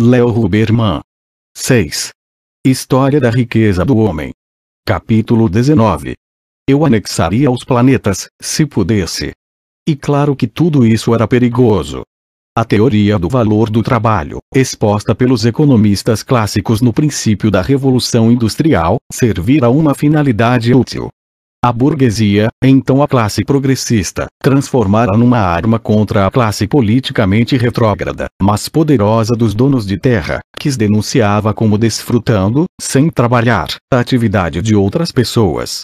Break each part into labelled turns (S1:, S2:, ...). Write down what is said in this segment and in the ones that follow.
S1: Léo Huberman. 6. História da riqueza do homem. Capítulo 19. Eu anexaria os planetas, se pudesse. E claro que tudo isso era perigoso. A teoria do valor do trabalho, exposta pelos economistas clássicos no princípio da Revolução Industrial, servirá a uma finalidade útil. A burguesia, então a classe progressista, transformara numa arma contra a classe politicamente retrógrada, mas poderosa dos donos de terra, que os denunciava como desfrutando, sem trabalhar, a atividade de outras pessoas.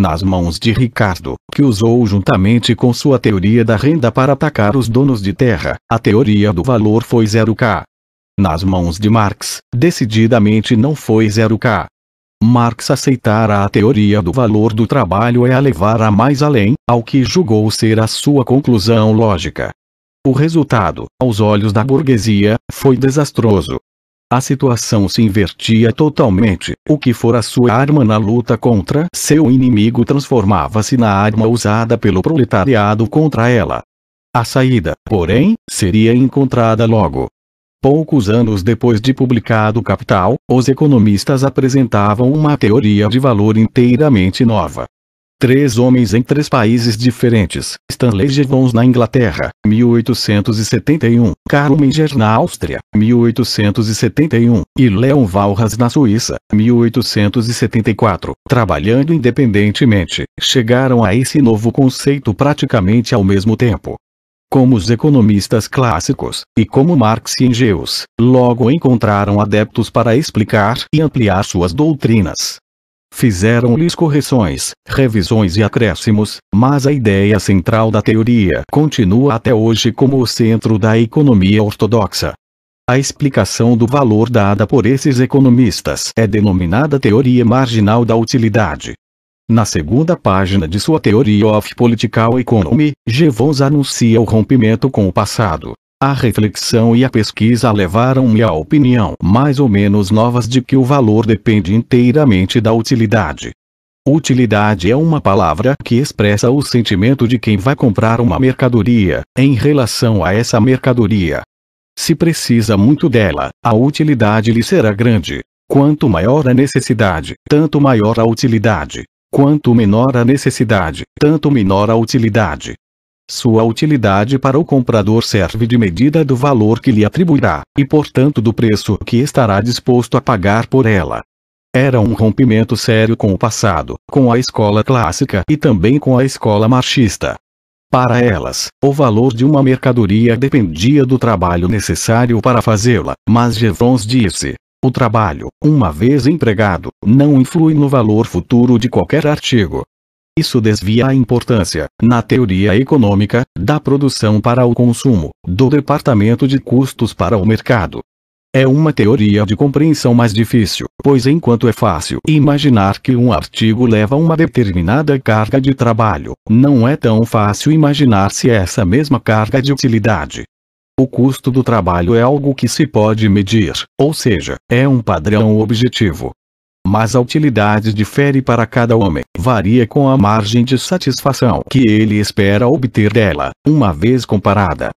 S1: Nas mãos de Ricardo, que usou juntamente com sua teoria da renda para atacar os donos de terra, a teoria do valor foi 0K. Nas mãos de Marx, decididamente não foi 0K. Marx aceitara a teoria do valor do trabalho e a levará mais além, ao que julgou ser a sua conclusão lógica. O resultado, aos olhos da burguesia, foi desastroso. A situação se invertia totalmente, o que fora sua arma na luta contra seu inimigo transformava-se na arma usada pelo proletariado contra ela. A saída, porém, seria encontrada logo. Poucos anos depois de publicado Capital, os economistas apresentavam uma teoria de valor inteiramente nova. Três homens em três países diferentes, Stanley Jevons na Inglaterra, 1871, Karl Menger na Áustria, 1871, e Leon Walras na Suíça, 1874, trabalhando independentemente, chegaram a esse novo conceito praticamente ao mesmo tempo como os economistas clássicos, e como Marx e Engels, logo encontraram adeptos para explicar e ampliar suas doutrinas. Fizeram-lhes correções, revisões e acréscimos, mas a ideia central da teoria continua até hoje como o centro da economia ortodoxa. A explicação do valor dada por esses economistas é denominada teoria marginal da utilidade, na segunda página de sua Theory of Political Economy, Jevons anuncia o rompimento com o passado. A reflexão e a pesquisa levaram-me à opinião mais ou menos novas de que o valor depende inteiramente da utilidade. Utilidade é uma palavra que expressa o sentimento de quem vai comprar uma mercadoria, em relação a essa mercadoria. Se precisa muito dela, a utilidade lhe será grande. Quanto maior a necessidade, tanto maior a utilidade. Quanto menor a necessidade, tanto menor a utilidade. Sua utilidade para o comprador serve de medida do valor que lhe atribuirá, e portanto do preço que estará disposto a pagar por ela. Era um rompimento sério com o passado, com a escola clássica e também com a escola marxista. Para elas, o valor de uma mercadoria dependia do trabalho necessário para fazê-la, mas Jevons disse: o trabalho, uma vez empregado, não influi no valor futuro de qualquer artigo. Isso desvia a importância, na teoria econômica, da produção para o consumo, do departamento de custos para o mercado. É uma teoria de compreensão mais difícil, pois enquanto é fácil imaginar que um artigo leva uma determinada carga de trabalho, não é tão fácil imaginar se essa mesma carga de utilidade o custo do trabalho é algo que se pode medir, ou seja, é um padrão objetivo. Mas a utilidade difere para cada homem, varia com a margem de satisfação que ele espera obter dela, uma vez comparada.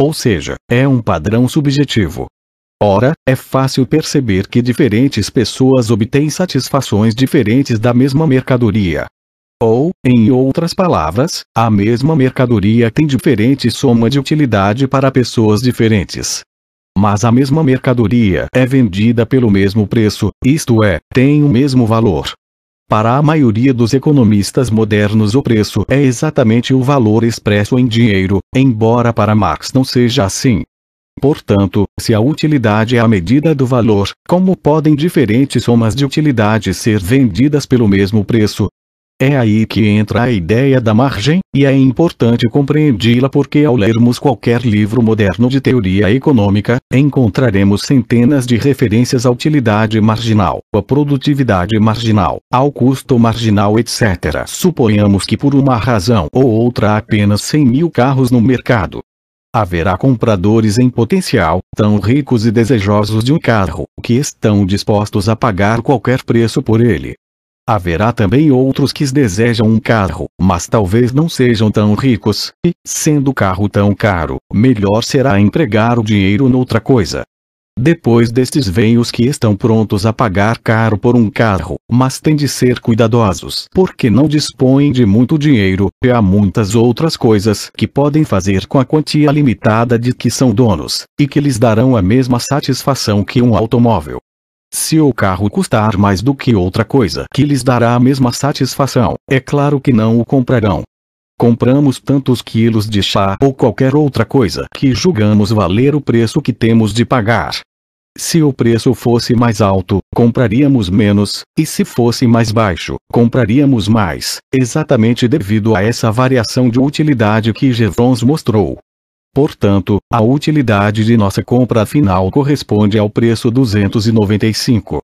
S1: Ou seja, é um padrão subjetivo. Ora, é fácil perceber que diferentes pessoas obtêm satisfações diferentes da mesma mercadoria, ou, em outras palavras, a mesma mercadoria tem diferente soma de utilidade para pessoas diferentes. Mas a mesma mercadoria é vendida pelo mesmo preço, isto é, tem o mesmo valor. Para a maioria dos economistas modernos, o preço é exatamente o valor expresso em dinheiro, embora para Marx não seja assim. Portanto, se a utilidade é a medida do valor, como podem diferentes somas de utilidade ser vendidas pelo mesmo preço, é aí que entra a ideia da margem, e é importante compreendê-la porque ao lermos qualquer livro moderno de teoria econômica, encontraremos centenas de referências à utilidade marginal, à produtividade marginal, ao custo marginal etc. Suponhamos que por uma razão ou outra há apenas 100 mil carros no mercado. Haverá compradores em potencial, tão ricos e desejosos de um carro, que estão dispostos a pagar qualquer preço por ele. Haverá também outros que desejam um carro, mas talvez não sejam tão ricos, e, sendo o carro tão caro, melhor será empregar o dinheiro noutra coisa. Depois destes vêm os que estão prontos a pagar caro por um carro, mas têm de ser cuidadosos porque não dispõem de muito dinheiro, e há muitas outras coisas que podem fazer com a quantia limitada de que são donos, e que lhes darão a mesma satisfação que um automóvel. Se o carro custar mais do que outra coisa que lhes dará a mesma satisfação, é claro que não o comprarão. Compramos tantos quilos de chá ou qualquer outra coisa que julgamos valer o preço que temos de pagar. Se o preço fosse mais alto, compraríamos menos, e se fosse mais baixo, compraríamos mais, exatamente devido a essa variação de utilidade que Jevons mostrou. Portanto, a utilidade de nossa compra final corresponde ao preço 295.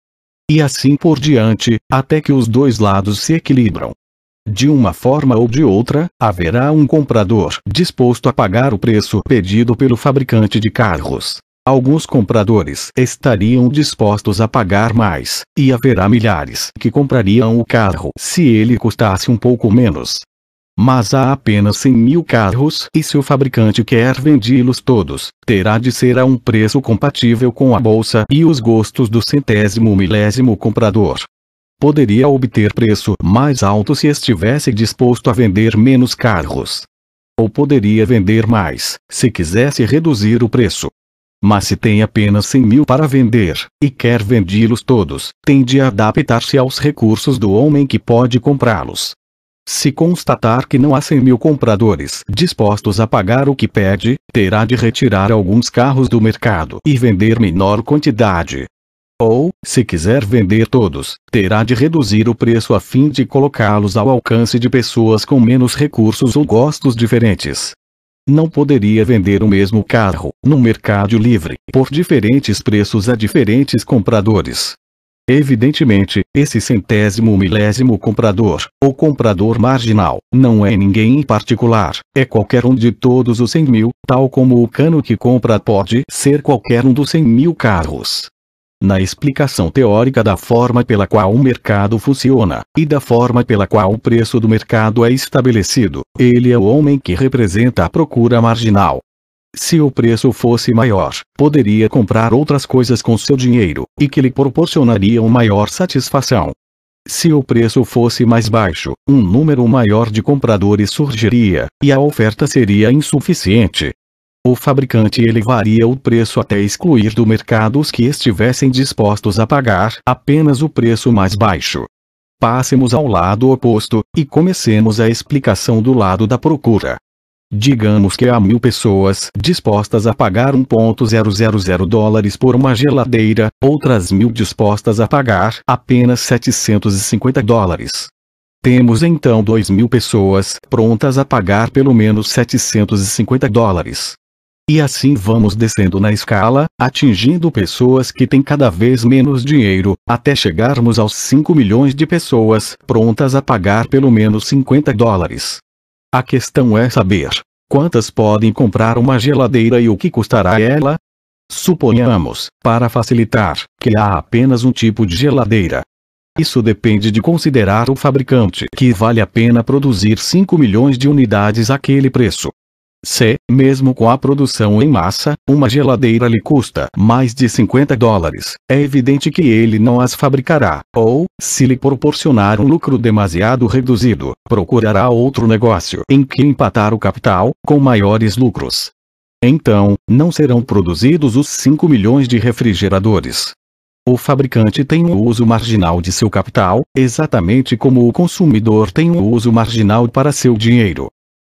S1: E assim por diante, até que os dois lados se equilibram. De uma forma ou de outra, haverá um comprador disposto a pagar o preço pedido pelo fabricante de carros. Alguns compradores estariam dispostos a pagar mais, e haverá milhares que comprariam o carro se ele custasse um pouco menos mas há apenas 100 mil carros e se o fabricante quer vendê-los todos, terá de ser a um preço compatível com a bolsa e os gostos do centésimo milésimo comprador. Poderia obter preço mais alto se estivesse disposto a vender menos carros. Ou poderia vender mais, se quisesse reduzir o preço. Mas se tem apenas 100 mil para vender, e quer vendê-los todos, tem de adaptar-se aos recursos do homem que pode comprá-los. Se constatar que não há 100 mil compradores dispostos a pagar o que pede, terá de retirar alguns carros do mercado e vender menor quantidade. Ou, se quiser vender todos, terá de reduzir o preço a fim de colocá-los ao alcance de pessoas com menos recursos ou gostos diferentes. Não poderia vender o mesmo carro, no mercado livre, por diferentes preços a diferentes compradores, Evidentemente, esse centésimo milésimo comprador, ou comprador marginal, não é ninguém em particular, é qualquer um de todos os 100 mil, tal como o cano que compra pode ser qualquer um dos 100 mil carros. Na explicação teórica da forma pela qual o mercado funciona, e da forma pela qual o preço do mercado é estabelecido, ele é o homem que representa a procura marginal, se o preço fosse maior, poderia comprar outras coisas com seu dinheiro, e que lhe proporcionariam maior satisfação. Se o preço fosse mais baixo, um número maior de compradores surgiria, e a oferta seria insuficiente. O fabricante elevaria o preço até excluir do mercado os que estivessem dispostos a pagar apenas o preço mais baixo. Passemos ao lado oposto, e comecemos a explicação do lado da procura. Digamos que há mil pessoas dispostas a pagar 1.000 dólares por uma geladeira, outras mil dispostas a pagar apenas 750 dólares. Temos então 2 mil pessoas prontas a pagar pelo menos 750 dólares. E assim vamos descendo na escala, atingindo pessoas que têm cada vez menos dinheiro, até chegarmos aos 5 milhões de pessoas prontas a pagar pelo menos 50 dólares. A questão é saber quantas podem comprar uma geladeira e o que custará ela? Suponhamos, para facilitar, que há apenas um tipo de geladeira. Isso depende de considerar o fabricante que vale a pena produzir 5 milhões de unidades àquele preço. C. Mesmo com a produção em massa, uma geladeira lhe custa mais de 50 dólares. É evidente que ele não as fabricará, ou, se lhe proporcionar um lucro demasiado reduzido, procurará outro negócio em que empatar o capital, com maiores lucros. Então, não serão produzidos os 5 milhões de refrigeradores. O fabricante tem um uso marginal de seu capital, exatamente como o consumidor tem um uso marginal para seu dinheiro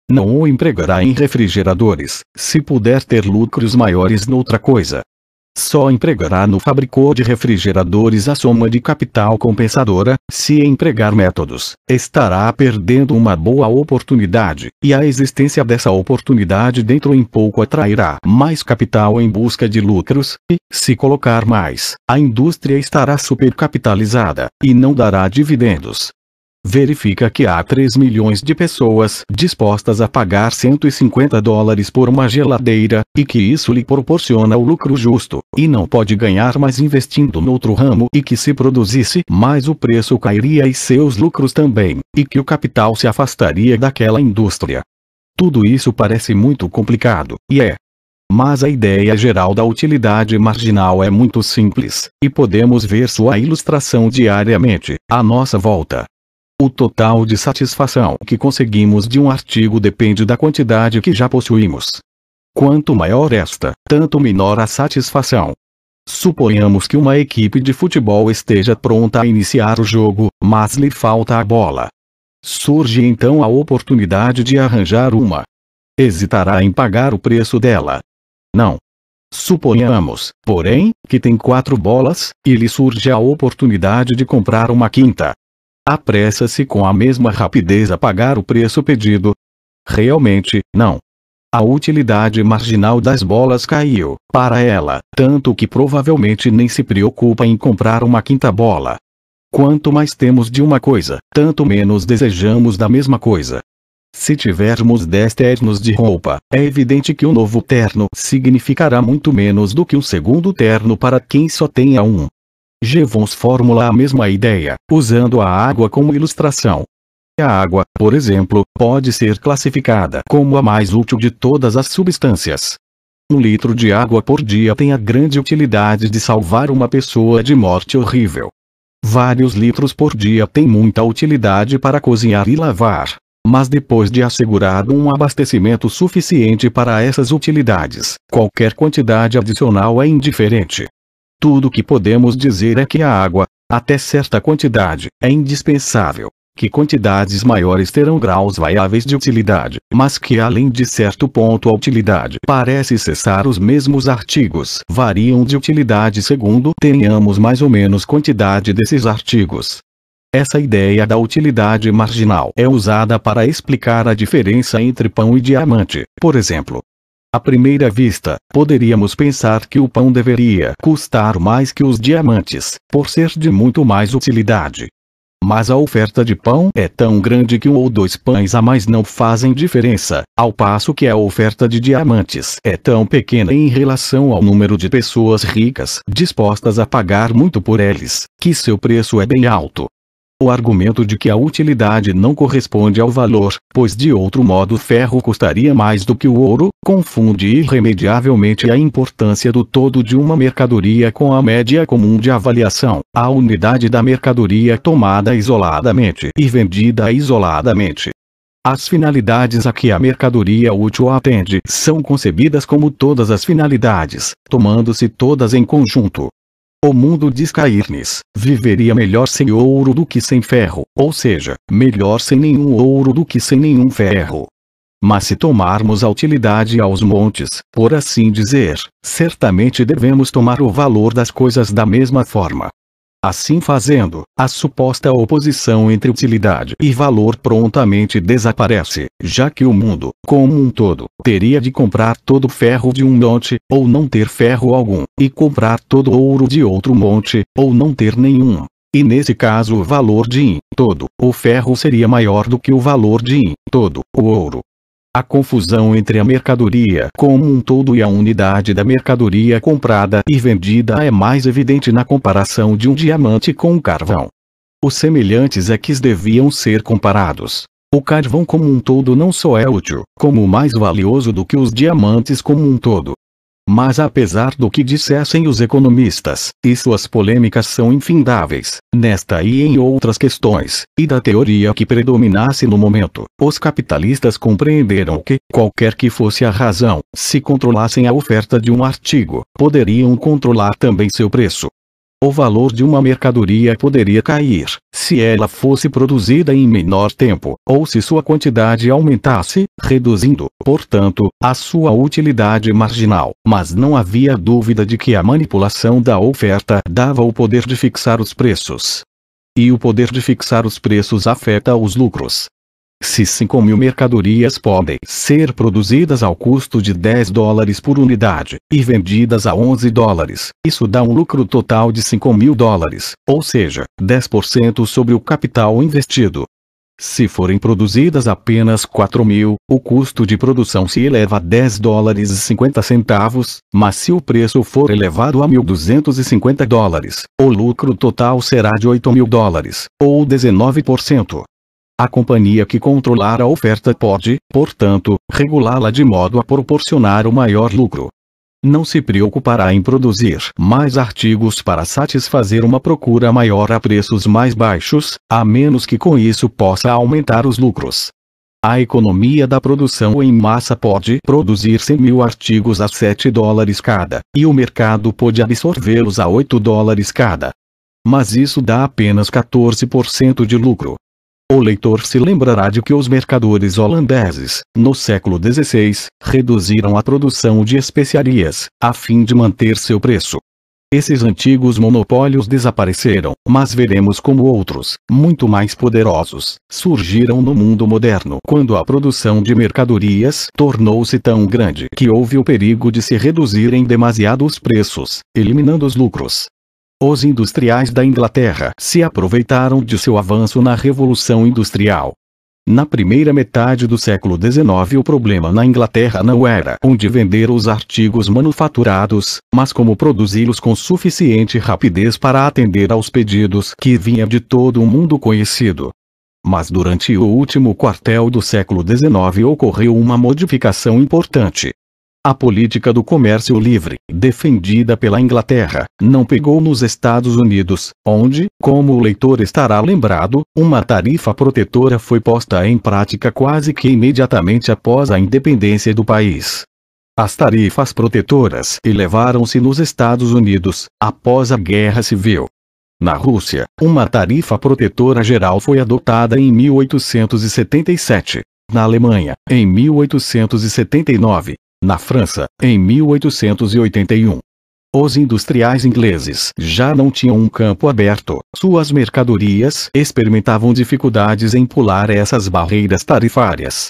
S1: não o empregará em refrigeradores, se puder ter lucros maiores noutra coisa. Só empregará no fabricou de refrigeradores a soma de capital compensadora, se empregar métodos, estará perdendo uma boa oportunidade, e a existência dessa oportunidade dentro em pouco atrairá mais capital em busca de lucros, e, se colocar mais, a indústria estará supercapitalizada, e não dará dividendos, verifica que há 3 milhões de pessoas dispostas a pagar 150 dólares por uma geladeira, e que isso lhe proporciona o lucro justo, e não pode ganhar mais investindo noutro ramo e que se produzisse mais o preço cairia e seus lucros também, e que o capital se afastaria daquela indústria. Tudo isso parece muito complicado, e é. Mas a ideia geral da utilidade marginal é muito simples, e podemos ver sua ilustração diariamente, à nossa volta. O total de satisfação que conseguimos de um artigo depende da quantidade que já possuímos. Quanto maior esta, tanto menor a satisfação. Suponhamos que uma equipe de futebol esteja pronta a iniciar o jogo, mas lhe falta a bola. Surge então a oportunidade de arranjar uma. Hesitará em pagar o preço dela? Não. Suponhamos, porém, que tem quatro bolas, e lhe surge a oportunidade de comprar uma quinta. Apressa-se com a mesma rapidez a pagar o preço pedido? Realmente, não. A utilidade marginal das bolas caiu, para ela, tanto que provavelmente nem se preocupa em comprar uma quinta bola. Quanto mais temos de uma coisa, tanto menos desejamos da mesma coisa. Se tivermos 10 ternos de roupa, é evidente que um novo terno significará muito menos do que um segundo terno para quem só tenha um. Jevons formula a mesma ideia, usando a água como ilustração. A água, por exemplo, pode ser classificada como a mais útil de todas as substâncias. Um litro de água por dia tem a grande utilidade de salvar uma pessoa de morte horrível. Vários litros por dia têm muita utilidade para cozinhar e lavar. Mas depois de assegurado um abastecimento suficiente para essas utilidades, qualquer quantidade adicional é indiferente. Tudo o que podemos dizer é que a água, até certa quantidade, é indispensável, que quantidades maiores terão graus variáveis de utilidade, mas que além de certo ponto a utilidade parece cessar os mesmos artigos variam de utilidade segundo tenhamos mais ou menos quantidade desses artigos. Essa ideia da utilidade marginal é usada para explicar a diferença entre pão e diamante, por exemplo, à primeira vista, poderíamos pensar que o pão deveria custar mais que os diamantes, por ser de muito mais utilidade. Mas a oferta de pão é tão grande que um ou dois pães a mais não fazem diferença, ao passo que a oferta de diamantes é tão pequena em relação ao número de pessoas ricas dispostas a pagar muito por eles, que seu preço é bem alto o argumento de que a utilidade não corresponde ao valor, pois de outro modo o ferro custaria mais do que o ouro, confunde irremediavelmente a importância do todo de uma mercadoria com a média comum de avaliação, a unidade da mercadoria é tomada isoladamente e vendida isoladamente. As finalidades a que a mercadoria útil atende são concebidas como todas as finalidades, tomando-se todas em conjunto. O mundo diz Cairnes, viveria melhor sem ouro do que sem ferro, ou seja, melhor sem nenhum ouro do que sem nenhum ferro. Mas se tomarmos a utilidade aos montes, por assim dizer, certamente devemos tomar o valor das coisas da mesma forma, Assim fazendo, a suposta oposição entre utilidade e valor prontamente desaparece, já que o mundo, como um todo, teria de comprar todo ferro de um monte, ou não ter ferro algum, e comprar todo ouro de outro monte, ou não ter nenhum. E nesse caso o valor de in todo o ferro seria maior do que o valor de in todo o ouro, a confusão entre a mercadoria como um todo e a unidade da mercadoria comprada e vendida é mais evidente na comparação de um diamante com um carvão. Os semelhantes é que deviam ser comparados. O carvão como um todo não só é útil, como mais valioso do que os diamantes como um todo, mas apesar do que dissessem os economistas, e suas polêmicas são infindáveis, nesta e em outras questões, e da teoria que predominasse no momento, os capitalistas compreenderam que, qualquer que fosse a razão, se controlassem a oferta de um artigo, poderiam controlar também seu preço o valor de uma mercadoria poderia cair, se ela fosse produzida em menor tempo, ou se sua quantidade aumentasse, reduzindo, portanto, a sua utilidade marginal. Mas não havia dúvida de que a manipulação da oferta dava o poder de fixar os preços. E o poder de fixar os preços afeta os lucros. Se 5 mil mercadorias podem ser produzidas ao custo de 10 dólares por unidade, e vendidas a 11 dólares, isso dá um lucro total de 5 mil dólares, ou seja, 10% sobre o capital investido. Se forem produzidas apenas 4 mil, o custo de produção se eleva a 10 dólares e 50 centavos, mas se o preço for elevado a 1.250 dólares, o lucro total será de 8 mil dólares, ou 19%. A companhia que controlar a oferta pode, portanto, regulá-la de modo a proporcionar o maior lucro. Não se preocupará em produzir mais artigos para satisfazer uma procura maior a preços mais baixos, a menos que com isso possa aumentar os lucros. A economia da produção em massa pode produzir 100 mil artigos a 7 dólares cada, e o mercado pode absorvê-los a 8 dólares cada. Mas isso dá apenas 14% de lucro. O leitor se lembrará de que os mercadores holandeses, no século XVI, reduziram a produção de especiarias, a fim de manter seu preço. Esses antigos monopólios desapareceram, mas veremos como outros, muito mais poderosos, surgiram no mundo moderno quando a produção de mercadorias tornou-se tão grande que houve o perigo de se reduzirem demasiado os preços, eliminando os lucros. Os industriais da Inglaterra se aproveitaram de seu avanço na Revolução Industrial. Na primeira metade do século XIX o problema na Inglaterra não era onde vender os artigos manufaturados, mas como produzi-los com suficiente rapidez para atender aos pedidos que vinha de todo o mundo conhecido. Mas durante o último quartel do século XIX ocorreu uma modificação importante. A política do comércio livre, defendida pela Inglaterra, não pegou nos Estados Unidos, onde, como o leitor estará lembrado, uma tarifa protetora foi posta em prática quase que imediatamente após a independência do país. As tarifas protetoras elevaram-se nos Estados Unidos, após a Guerra Civil. Na Rússia, uma tarifa protetora geral foi adotada em 1877, na Alemanha, em 1879, na França, em 1881. Os industriais ingleses já não tinham um campo aberto, suas mercadorias experimentavam dificuldades em pular essas barreiras tarifárias.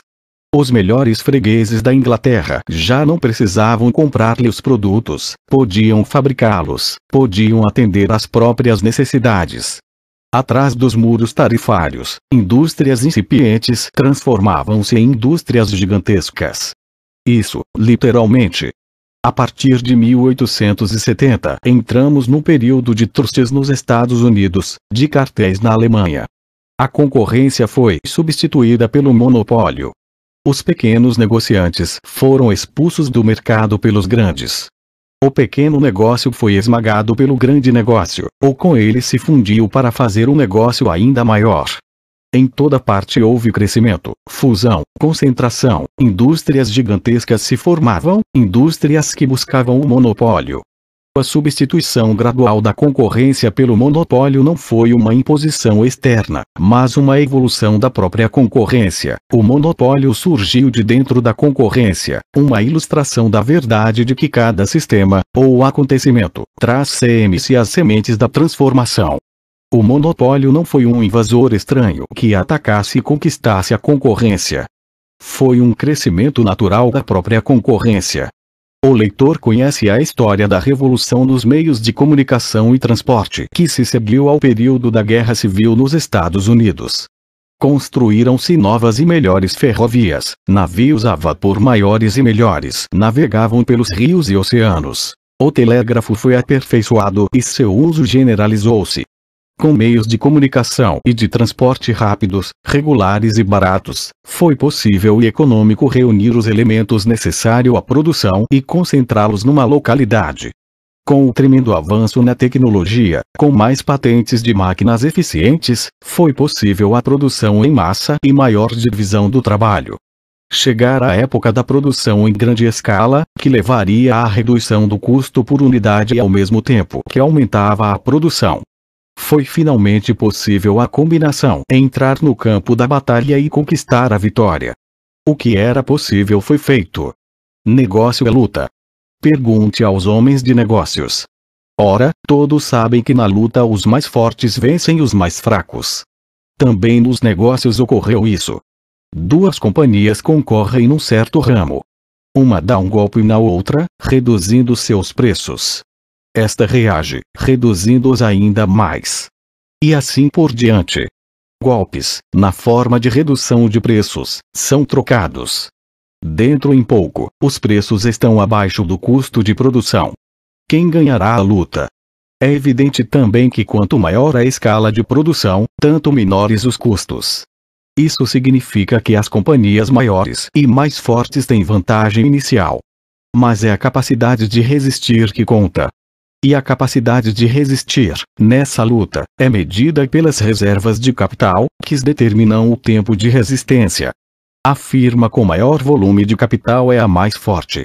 S1: Os melhores fregueses da Inglaterra já não precisavam comprar-lhe os produtos, podiam fabricá-los, podiam atender às próprias necessidades. Atrás dos muros tarifários, indústrias incipientes transformavam-se em indústrias gigantescas, isso, literalmente. A partir de 1870, entramos no período de trustes nos Estados Unidos, de cartéis na Alemanha. A concorrência foi substituída pelo monopólio. Os pequenos negociantes foram expulsos do mercado pelos grandes. O pequeno negócio foi esmagado pelo grande negócio, ou com ele se fundiu para fazer um negócio ainda maior. Em toda parte houve crescimento, fusão, concentração, indústrias gigantescas se formavam, indústrias que buscavam o monopólio. A substituição gradual da concorrência pelo monopólio não foi uma imposição externa, mas uma evolução da própria concorrência. O monopólio surgiu de dentro da concorrência, uma ilustração da verdade de que cada sistema, ou acontecimento, traz CMC as sementes da transformação. O monopólio não foi um invasor estranho que atacasse e conquistasse a concorrência. Foi um crescimento natural da própria concorrência. O leitor conhece a história da revolução nos meios de comunicação e transporte que se seguiu ao período da Guerra Civil nos Estados Unidos. Construíram-se novas e melhores ferrovias, navios a vapor maiores e melhores navegavam pelos rios e oceanos. O telégrafo foi aperfeiçoado e seu uso generalizou-se com meios de comunicação e de transporte rápidos, regulares e baratos, foi possível e econômico reunir os elementos necessários à produção e concentrá-los numa localidade. Com o tremendo avanço na tecnologia, com mais patentes de máquinas eficientes, foi possível a produção em massa e maior divisão do trabalho. Chegar à época da produção em grande escala, que levaria à redução do custo por unidade ao mesmo tempo que aumentava a produção, foi finalmente possível a combinação entrar no campo da batalha e conquistar a vitória. O que era possível foi feito. Negócio é luta. Pergunte aos homens de negócios. Ora, todos sabem que na luta os mais fortes vencem os mais fracos. Também nos negócios ocorreu isso. Duas companhias concorrem num certo ramo. Uma dá um golpe na outra, reduzindo seus preços esta reage, reduzindo-os ainda mais. E assim por diante. Golpes, na forma de redução de preços, são trocados. Dentro em pouco, os preços estão abaixo do custo de produção. Quem ganhará a luta? É evidente também que quanto maior a escala de produção, tanto menores os custos. Isso significa que as companhias maiores e mais fortes têm vantagem inicial. Mas é a capacidade de resistir que conta, e a capacidade de resistir, nessa luta, é medida pelas reservas de capital, que determinam o tempo de resistência. A firma com maior volume de capital é a mais forte.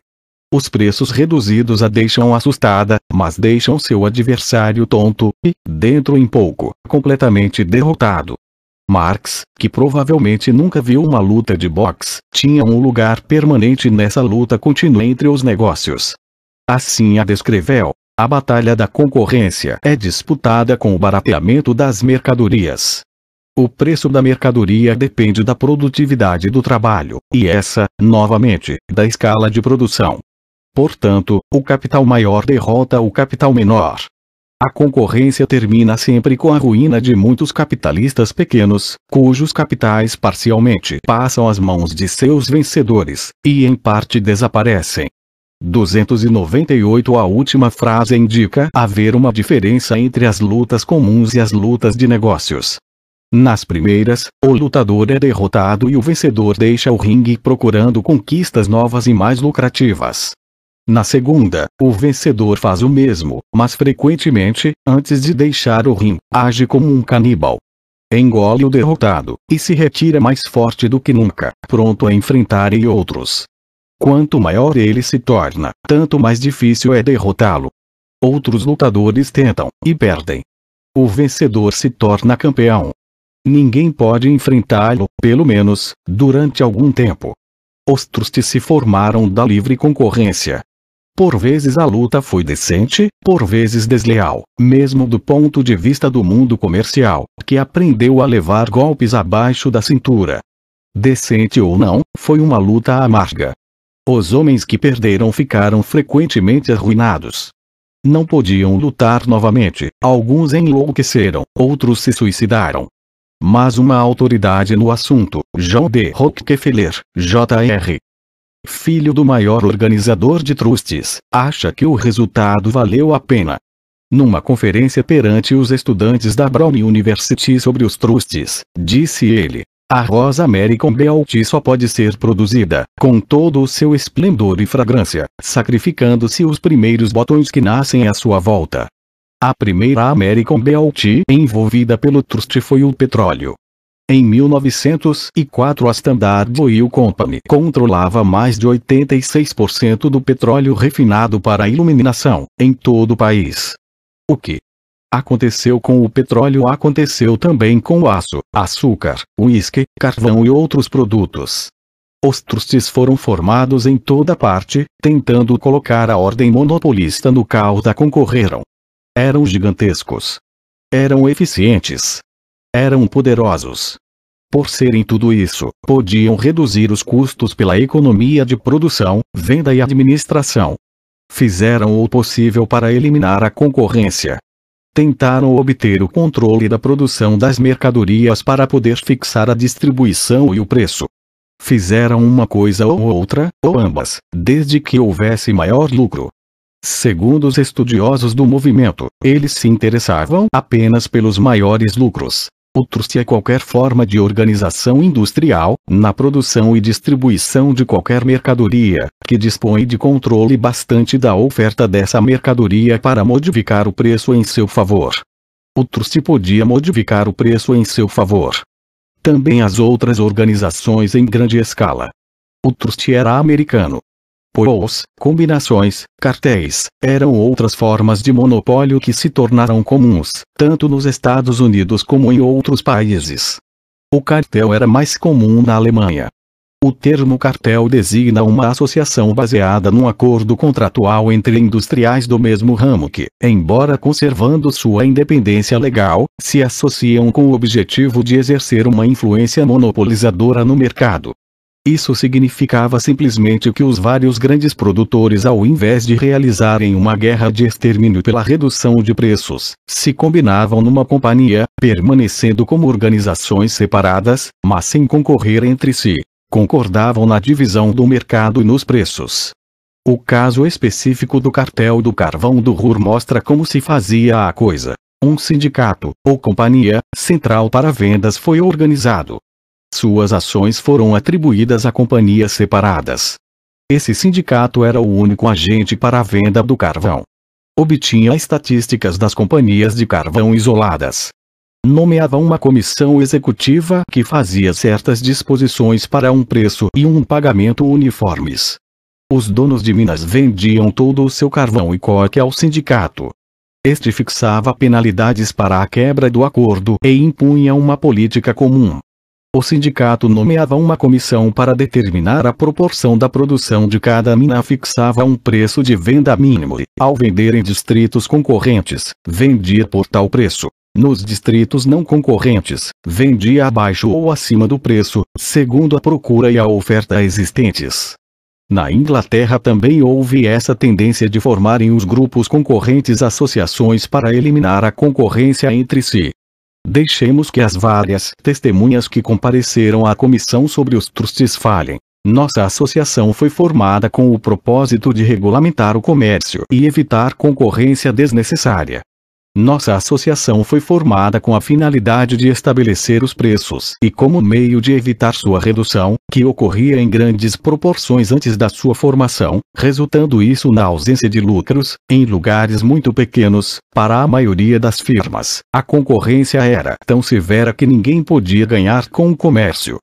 S1: Os preços reduzidos a deixam assustada, mas deixam seu adversário tonto e, dentro em pouco, completamente derrotado. Marx, que provavelmente nunca viu uma luta de boxe, tinha um lugar permanente nessa luta contínua entre os negócios. Assim a descreveu. A batalha da concorrência é disputada com o barateamento das mercadorias. O preço da mercadoria depende da produtividade do trabalho, e essa, novamente, da escala de produção. Portanto, o capital maior derrota o capital menor. A concorrência termina sempre com a ruína de muitos capitalistas pequenos, cujos capitais parcialmente passam às mãos de seus vencedores, e em parte desaparecem. 298 A última frase indica haver uma diferença entre as lutas comuns e as lutas de negócios. Nas primeiras, o lutador é derrotado e o vencedor deixa o ringue procurando conquistas novas e mais lucrativas. Na segunda, o vencedor faz o mesmo, mas frequentemente, antes de deixar o ringue, age como um caníbal. Engole o derrotado, e se retira mais forte do que nunca, pronto a enfrentar e outros. Quanto maior ele se torna, tanto mais difícil é derrotá-lo. Outros lutadores tentam, e perdem. O vencedor se torna campeão. Ninguém pode enfrentá-lo, pelo menos, durante algum tempo. Os trustes se formaram da livre concorrência. Por vezes a luta foi decente, por vezes desleal, mesmo do ponto de vista do mundo comercial, que aprendeu a levar golpes abaixo da cintura. Decente ou não, foi uma luta amarga. Os homens que perderam ficaram frequentemente arruinados. Não podiam lutar novamente, alguns enlouqueceram, outros se suicidaram. Mas uma autoridade no assunto, John D. Rockefeller, Jr., filho do maior organizador de trustes, acha que o resultado valeu a pena. Numa conferência perante os estudantes da Brown University sobre os trustes, disse ele: a rosa American Beauty só pode ser produzida, com todo o seu esplendor e fragrância, sacrificando-se os primeiros botões que nascem à sua volta. A primeira American Beauty envolvida pelo trust foi o petróleo. Em 1904 a Standard Oil Company controlava mais de 86% do petróleo refinado para iluminação, em todo o país. O que, Aconteceu com o petróleo, aconteceu também com o aço, açúcar, uísque, carvão e outros produtos. Os trustes foram formados em toda parte, tentando colocar a ordem monopolista no caos da concorreram. Eram gigantescos. Eram eficientes. Eram poderosos. Por serem tudo isso, podiam reduzir os custos pela economia de produção, venda e administração. Fizeram o possível para eliminar a concorrência, tentaram obter o controle da produção das mercadorias para poder fixar a distribuição e o preço. Fizeram uma coisa ou outra, ou ambas, desde que houvesse maior lucro. Segundo os estudiosos do movimento, eles se interessavam apenas pelos maiores lucros, Outros se a qualquer forma de organização industrial, na produção e distribuição de qualquer mercadoria, que dispõe de controle bastante da oferta dessa mercadoria para modificar o preço em seu favor. Outros se podia modificar o preço em seu favor. Também as outras organizações em grande escala. O trust era americano, Polos, combinações, cartéis, eram outras formas de monopólio que se tornaram comuns, tanto nos Estados Unidos como em outros países. O cartel era mais comum na Alemanha. O termo cartel designa uma associação baseada num acordo contratual entre industriais do mesmo ramo que, embora conservando sua independência legal, se associam com o objetivo de exercer uma influência monopolizadora no mercado. Isso significava simplesmente que os vários grandes produtores ao invés de realizarem uma guerra de extermínio pela redução de preços, se combinavam numa companhia, permanecendo como organizações separadas, mas sem concorrer entre si. Concordavam na divisão do mercado e nos preços. O caso específico do cartel do carvão do Ruhr mostra como se fazia a coisa. Um sindicato, ou companhia, central para vendas foi organizado, suas ações foram atribuídas a companhias separadas. Esse sindicato era o único agente para a venda do carvão. Obtinha estatísticas das companhias de carvão isoladas. Nomeava uma comissão executiva que fazia certas disposições para um preço e um pagamento uniformes. Os donos de minas vendiam todo o seu carvão e coque ao sindicato. Este fixava penalidades para a quebra do acordo e impunha uma política comum o sindicato nomeava uma comissão para determinar a proporção da produção de cada mina fixava um preço de venda mínimo e, ao vender em distritos concorrentes, vendia por tal preço. Nos distritos não concorrentes, vendia abaixo ou acima do preço, segundo a procura e a oferta existentes. Na Inglaterra também houve essa tendência de formarem os grupos concorrentes associações para eliminar a concorrência entre si. Deixemos que as várias testemunhas que compareceram à comissão sobre os trustes falhem. Nossa associação foi formada com o propósito de regulamentar o comércio e evitar concorrência desnecessária. Nossa associação foi formada com a finalidade de estabelecer os preços e como meio de evitar sua redução, que ocorria em grandes proporções antes da sua formação, resultando isso na ausência de lucros, em lugares muito pequenos, para a maioria das firmas. A concorrência era tão severa que ninguém podia ganhar com o comércio,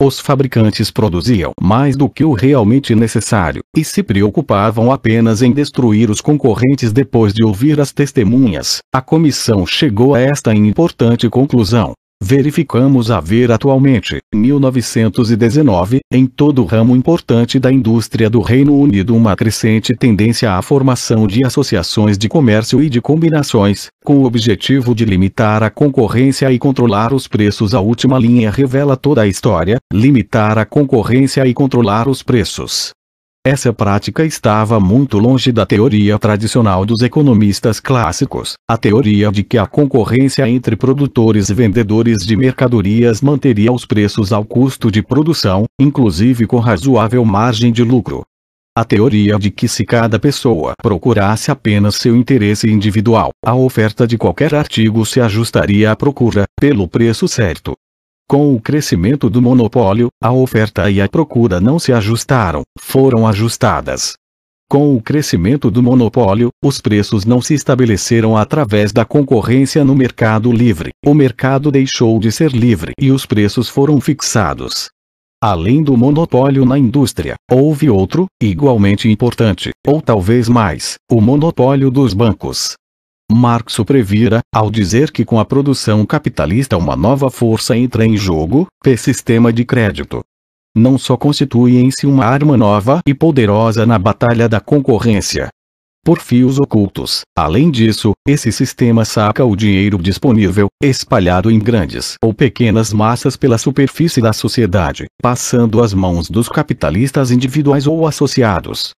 S1: os fabricantes produziam mais do que o realmente necessário, e se preocupavam apenas em destruir os concorrentes depois de ouvir as testemunhas. A comissão chegou a esta importante conclusão verificamos haver atualmente, 1919, em todo o ramo importante da indústria do Reino Unido uma crescente tendência à formação de associações de comércio e de combinações, com o objetivo de limitar a concorrência e controlar os preços. A última linha revela toda a história, limitar a concorrência e controlar os preços. Essa prática estava muito longe da teoria tradicional dos economistas clássicos, a teoria de que a concorrência entre produtores e vendedores de mercadorias manteria os preços ao custo de produção, inclusive com razoável margem de lucro. A teoria de que se cada pessoa procurasse apenas seu interesse individual, a oferta de qualquer artigo se ajustaria à procura, pelo preço certo, com o crescimento do monopólio, a oferta e a procura não se ajustaram, foram ajustadas. Com o crescimento do monopólio, os preços não se estabeleceram através da concorrência no mercado livre. O mercado deixou de ser livre e os preços foram fixados. Além do monopólio na indústria, houve outro, igualmente importante, ou talvez mais, o monopólio dos bancos. Marx o previra, ao dizer que com a produção capitalista uma nova força entra em jogo, o sistema de crédito. Não só constitui em si uma arma nova e poderosa na batalha da concorrência, por fios ocultos. Além disso, esse sistema saca o dinheiro disponível, espalhado em grandes ou pequenas massas pela superfície da sociedade, passando às mãos dos capitalistas individuais ou associados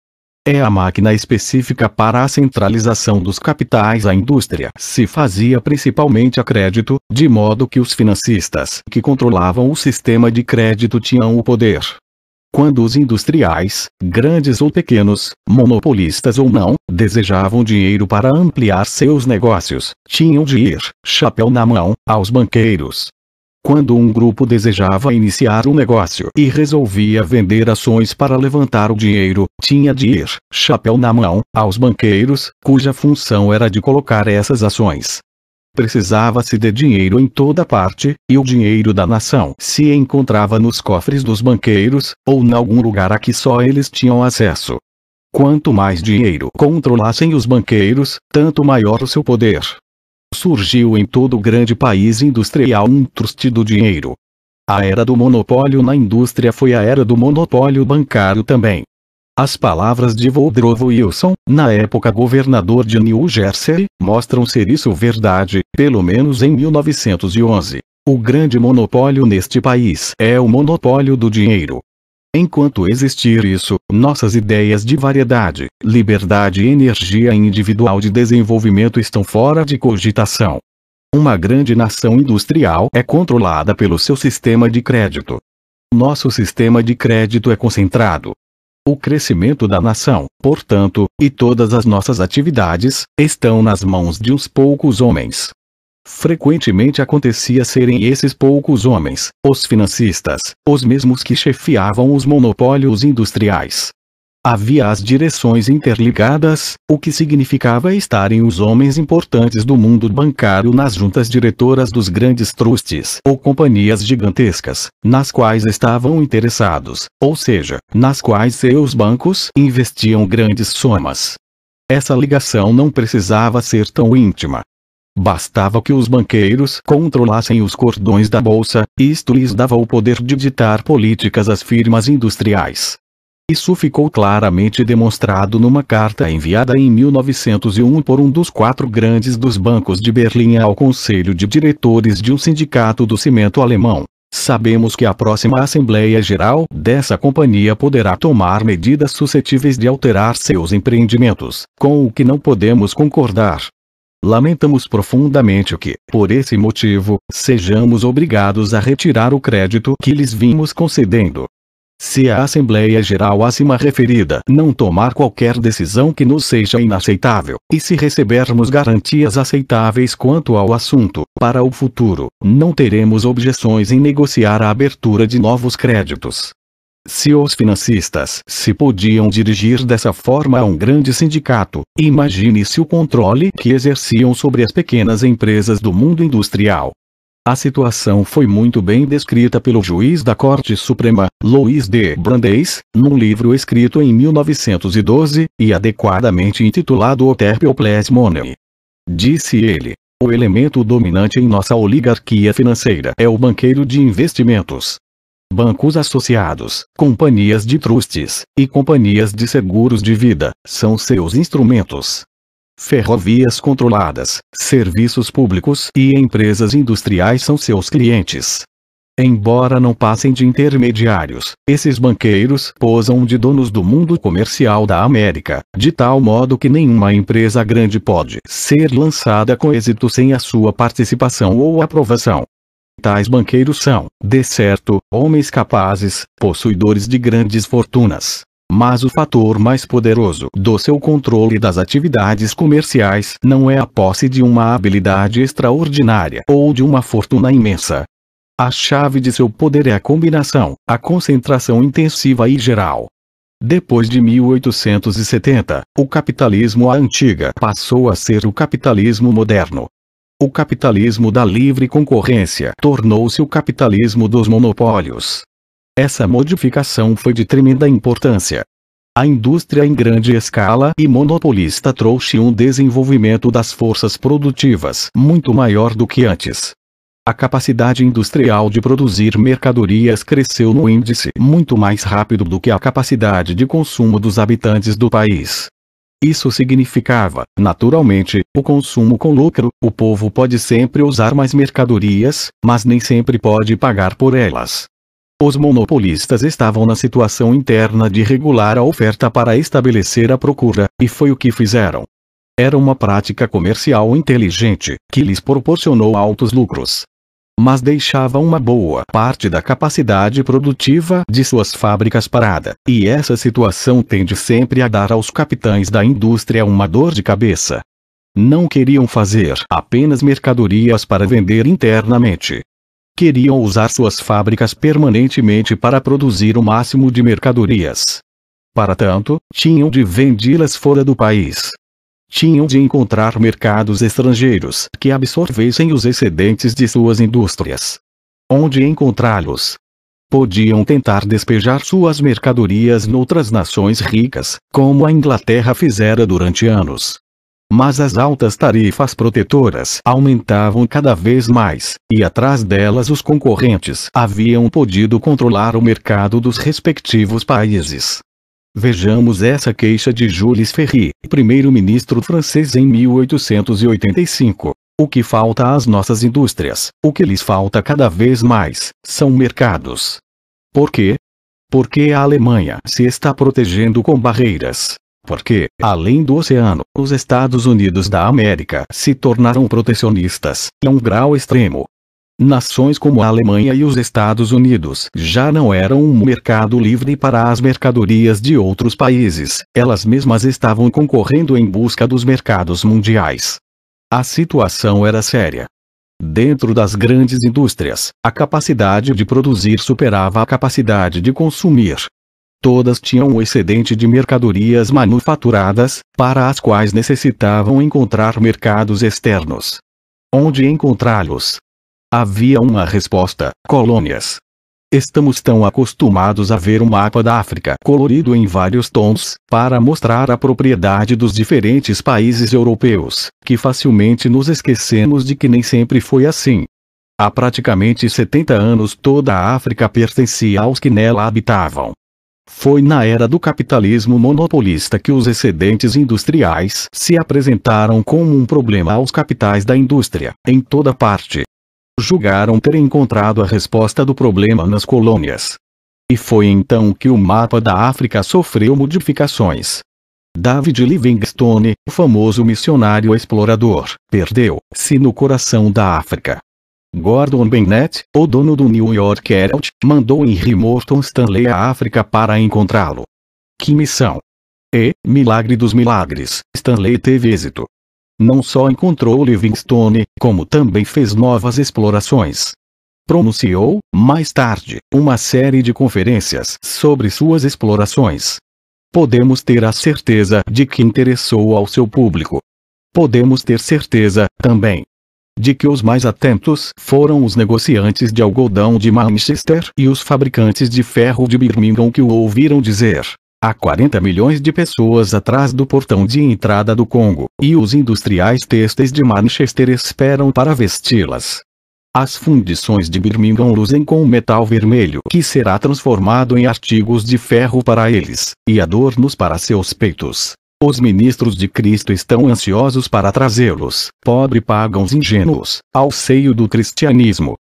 S1: é a máquina específica para a centralização dos capitais à indústria. Se fazia principalmente a crédito, de modo que os financistas que controlavam o sistema de crédito tinham o poder. Quando os industriais, grandes ou pequenos, monopolistas ou não, desejavam dinheiro para ampliar seus negócios, tinham de ir, chapéu na mão, aos banqueiros, quando um grupo desejava iniciar um negócio e resolvia vender ações para levantar o dinheiro, tinha de ir, chapéu na mão, aos banqueiros, cuja função era de colocar essas ações precisava-se de dinheiro em toda parte, e o dinheiro da nação se encontrava nos cofres dos banqueiros, ou em algum lugar a que só eles tinham acesso. Quanto mais dinheiro controlassem os banqueiros, tanto maior o seu poder, Surgiu em todo o grande país industrial um truste do dinheiro. A era do monopólio na indústria foi a era do monopólio bancário também. As palavras de Woodrow Wilson, na época governador de New Jersey, mostram ser isso verdade, pelo menos em 1911. O grande monopólio neste país é o monopólio do dinheiro. Enquanto existir isso, nossas ideias de variedade, liberdade e energia individual de desenvolvimento estão fora de cogitação. Uma grande nação industrial é controlada pelo seu sistema de crédito. Nosso sistema de crédito é concentrado. O crescimento da nação, portanto, e todas as nossas atividades, estão nas mãos de uns poucos homens. Frequentemente acontecia serem esses poucos homens, os financistas, os mesmos que chefiavam os monopólios industriais. Havia as direções interligadas, o que significava estarem os homens importantes do mundo bancário nas juntas diretoras dos grandes trustes ou companhias gigantescas, nas quais estavam interessados, ou seja, nas quais seus bancos investiam grandes somas. Essa ligação não precisava ser tão íntima, Bastava que os banqueiros controlassem os cordões da bolsa, isto lhes dava o poder de ditar políticas às firmas industriais. Isso ficou claramente demonstrado numa carta enviada em 1901 por um dos quatro grandes dos bancos de Berlim ao Conselho de Diretores de um sindicato do cimento alemão. Sabemos que a próxima Assembleia Geral dessa companhia poderá tomar medidas suscetíveis de alterar seus empreendimentos, com o que não podemos concordar. Lamentamos profundamente que, por esse motivo, sejamos obrigados a retirar o crédito que lhes vimos concedendo. Se a Assembleia Geral acima referida não tomar qualquer decisão que nos seja inaceitável, e se recebermos garantias aceitáveis quanto ao assunto, para o futuro, não teremos objeções em negociar a abertura de novos créditos, se os financistas se podiam dirigir dessa forma a um grande sindicato, imagine-se o controle que exerciam sobre as pequenas empresas do mundo industrial. A situação foi muito bem descrita pelo juiz da Corte Suprema, Louis D. Brandeis, num livro escrito em 1912, e adequadamente intitulado O Terpiopless Money. Disse ele, o elemento dominante em nossa oligarquia financeira é o banqueiro de investimentos, bancos associados, companhias de trustes, e companhias de seguros de vida, são seus instrumentos. Ferrovias controladas, serviços públicos e empresas industriais são seus clientes. Embora não passem de intermediários, esses banqueiros posam de donos do mundo comercial da América, de tal modo que nenhuma empresa grande pode ser lançada com êxito sem a sua participação ou aprovação. Tais banqueiros são, de certo, homens capazes, possuidores de grandes fortunas. Mas o fator mais poderoso do seu controle das atividades comerciais não é a posse de uma habilidade extraordinária ou de uma fortuna imensa. A chave de seu poder é a combinação, a concentração intensiva e geral. Depois de 1870, o capitalismo à antiga passou a ser o capitalismo moderno, o capitalismo da livre concorrência tornou-se o capitalismo dos monopólios. Essa modificação foi de tremenda importância. A indústria em grande escala e monopolista trouxe um desenvolvimento das forças produtivas muito maior do que antes. A capacidade industrial de produzir mercadorias cresceu no índice muito mais rápido do que a capacidade de consumo dos habitantes do país. Isso significava, naturalmente, o consumo com lucro, o povo pode sempre usar mais mercadorias, mas nem sempre pode pagar por elas. Os monopolistas estavam na situação interna de regular a oferta para estabelecer a procura, e foi o que fizeram. Era uma prática comercial inteligente, que lhes proporcionou altos lucros, mas deixava uma boa parte da capacidade produtiva de suas fábricas parada, e essa situação tende sempre a dar aos capitães da indústria uma dor de cabeça. Não queriam fazer apenas mercadorias para vender internamente. Queriam usar suas fábricas permanentemente para produzir o máximo de mercadorias. Para tanto, tinham de vendê-las fora do país, tinham de encontrar mercados estrangeiros que absorvessem os excedentes de suas indústrias. Onde encontrá-los? Podiam tentar despejar suas mercadorias noutras nações ricas, como a Inglaterra fizera durante anos. Mas as altas tarifas protetoras aumentavam cada vez mais, e atrás delas os concorrentes haviam podido controlar o mercado dos respectivos países. Vejamos essa queixa de Jules Ferry, primeiro-ministro francês em 1885. O que falta às nossas indústrias, o que lhes falta cada vez mais, são mercados. Por quê? Porque a Alemanha se está protegendo com barreiras. Porque, além do oceano, os Estados Unidos da América se tornaram protecionistas, a é um grau extremo, Nações como a Alemanha e os Estados Unidos já não eram um mercado livre para as mercadorias de outros países, elas mesmas estavam concorrendo em busca dos mercados mundiais. A situação era séria. Dentro das grandes indústrias, a capacidade de produzir superava a capacidade de consumir. Todas tinham um excedente de mercadorias manufaturadas, para as quais necessitavam encontrar mercados externos. Onde encontrá-los? Havia uma resposta: colônias. Estamos tão acostumados a ver um mapa da África colorido em vários tons, para mostrar a propriedade dos diferentes países europeus, que facilmente nos esquecemos de que nem sempre foi assim. Há praticamente 70 anos toda a África pertencia aos que nela habitavam. Foi na era do capitalismo monopolista que os excedentes industriais se apresentaram como um problema aos capitais da indústria, em toda parte, julgaram ter encontrado a resposta do problema nas colônias. E foi então que o mapa da África sofreu modificações. David Livingstone, o famoso missionário explorador, perdeu-se no coração da África. Gordon Bennett, o dono do New York Herald, mandou Henry Morton Stanley à África para encontrá-lo. Que missão! E, milagre dos milagres, Stanley teve êxito. Não só encontrou Livingstone, como também fez novas explorações. Pronunciou, mais tarde, uma série de conferências sobre suas explorações. Podemos ter a certeza de que interessou ao seu público. Podemos ter certeza, também, de que os mais atentos foram os negociantes de algodão de Manchester e os fabricantes de ferro de Birmingham que o ouviram dizer. Há 40 milhões de pessoas atrás do portão de entrada do Congo, e os industriais têxteis de Manchester esperam para vesti-las. As fundições de Birmingham luzem com metal vermelho que será transformado em artigos de ferro para eles, e adornos para seus peitos. Os ministros de Cristo estão ansiosos para trazê-los, pobre pagãos ingênuos, ao seio do cristianismo,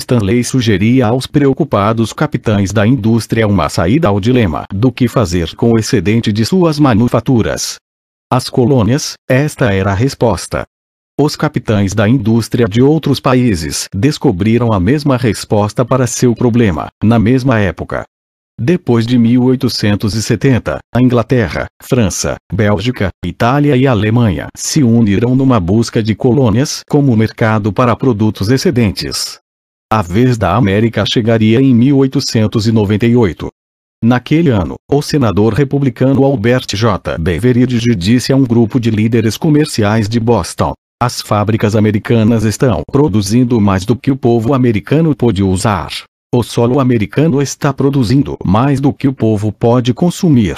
S1: Stanley sugeria aos preocupados capitães da indústria uma saída ao dilema do que fazer com o excedente de suas manufaturas. As colônias, esta era a resposta. Os capitães da indústria de outros países descobriram a mesma resposta para seu problema, na mesma época. Depois de 1870, a Inglaterra, França, Bélgica, Itália e Alemanha se uniram numa busca de colônias como mercado para produtos excedentes. A vez da América chegaria em 1898. Naquele ano, o senador republicano Albert J. Beveridge disse a um grupo de líderes comerciais de Boston: As fábricas americanas estão produzindo mais do que o povo americano pode usar. O solo americano está produzindo mais do que o povo pode consumir.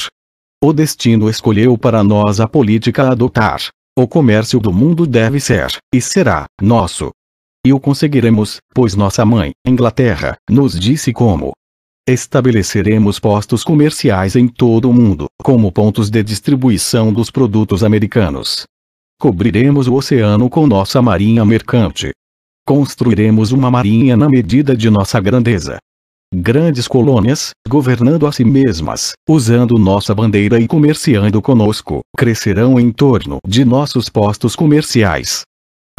S1: O destino escolheu para nós a política a adotar. O comércio do mundo deve ser, e será, nosso. E o conseguiremos, pois nossa mãe, Inglaterra, nos disse como. Estabeleceremos postos comerciais em todo o mundo, como pontos de distribuição dos produtos americanos. Cobriremos o oceano com nossa marinha mercante. Construiremos uma marinha na medida de nossa grandeza. Grandes colônias, governando a si mesmas, usando nossa bandeira e comerciando conosco, crescerão em torno de nossos postos comerciais.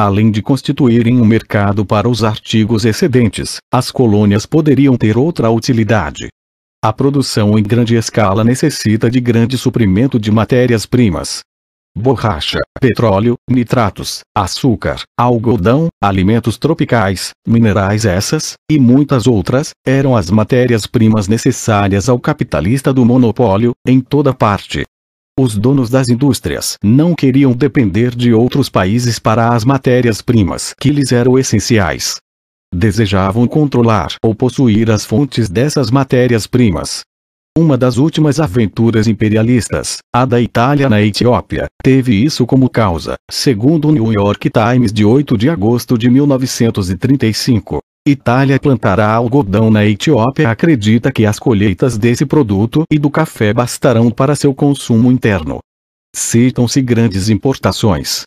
S1: Além de constituírem um mercado para os artigos excedentes, as colônias poderiam ter outra utilidade. A produção em grande escala necessita de grande suprimento de matérias-primas, borracha, petróleo, nitratos, açúcar, algodão, alimentos tropicais, minerais essas, e muitas outras, eram as matérias-primas necessárias ao capitalista do monopólio, em toda parte, os donos das indústrias não queriam depender de outros países para as matérias-primas que lhes eram essenciais. Desejavam controlar ou possuir as fontes dessas matérias-primas. Uma das últimas aventuras imperialistas, a da Itália na Etiópia, teve isso como causa, segundo o New York Times de 8 de agosto de 1935. Itália plantará algodão na Etiópia acredita que as colheitas desse produto e do café bastarão para seu consumo interno. Citam-se grandes importações.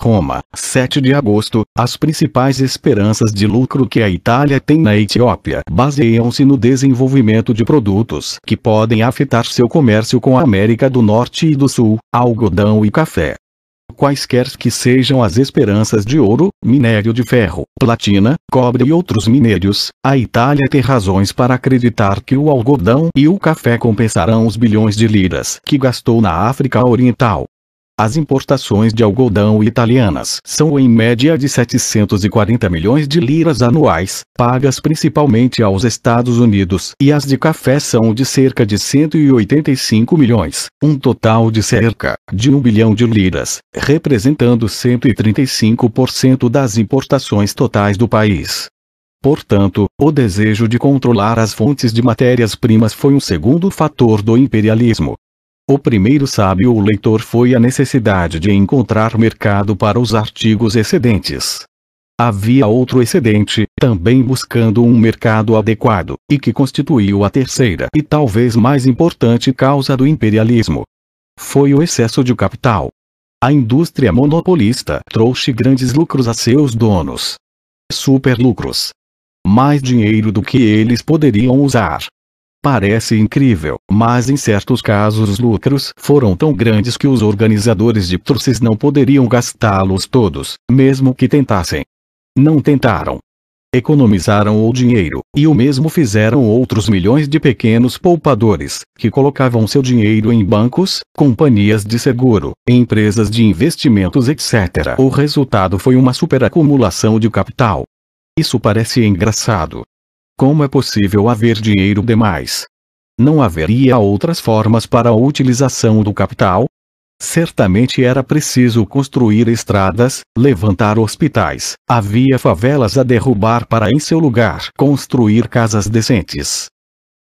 S1: Roma, 7 de agosto, as principais esperanças de lucro que a Itália tem na Etiópia baseiam-se no desenvolvimento de produtos que podem afetar seu comércio com a América do Norte e do Sul, algodão e café quaisquer que sejam as esperanças de ouro, minério de ferro, platina, cobre e outros minérios, a Itália tem razões para acreditar que o algodão e o café compensarão os bilhões de liras que gastou na África Oriental. As importações de algodão italianas são em média de 740 milhões de liras anuais, pagas principalmente aos Estados Unidos, e as de café são de cerca de 185 milhões, um total de cerca de 1 bilhão de liras, representando 135% das importações totais do país. Portanto, o desejo de controlar as fontes de matérias-primas foi um segundo fator do imperialismo, o primeiro sábio ou leitor foi a necessidade de encontrar mercado para os artigos excedentes. Havia outro excedente, também buscando um mercado adequado, e que constituiu a terceira e talvez mais importante causa do imperialismo. Foi o excesso de capital. A indústria monopolista trouxe grandes lucros a seus donos. Superlucros. Mais dinheiro do que eles poderiam usar. Parece incrível, mas em certos casos os lucros foram tão grandes que os organizadores de torces não poderiam gastá-los todos, mesmo que tentassem. Não tentaram. Economizaram o dinheiro, e o mesmo fizeram outros milhões de pequenos poupadores, que colocavam seu dinheiro em bancos, companhias de seguro, empresas de investimentos etc. O resultado foi uma superacumulação de capital. Isso parece engraçado, como é possível haver dinheiro demais? Não haveria outras formas para a utilização do capital? Certamente era preciso construir estradas, levantar hospitais, havia favelas a derrubar para em seu lugar construir casas decentes.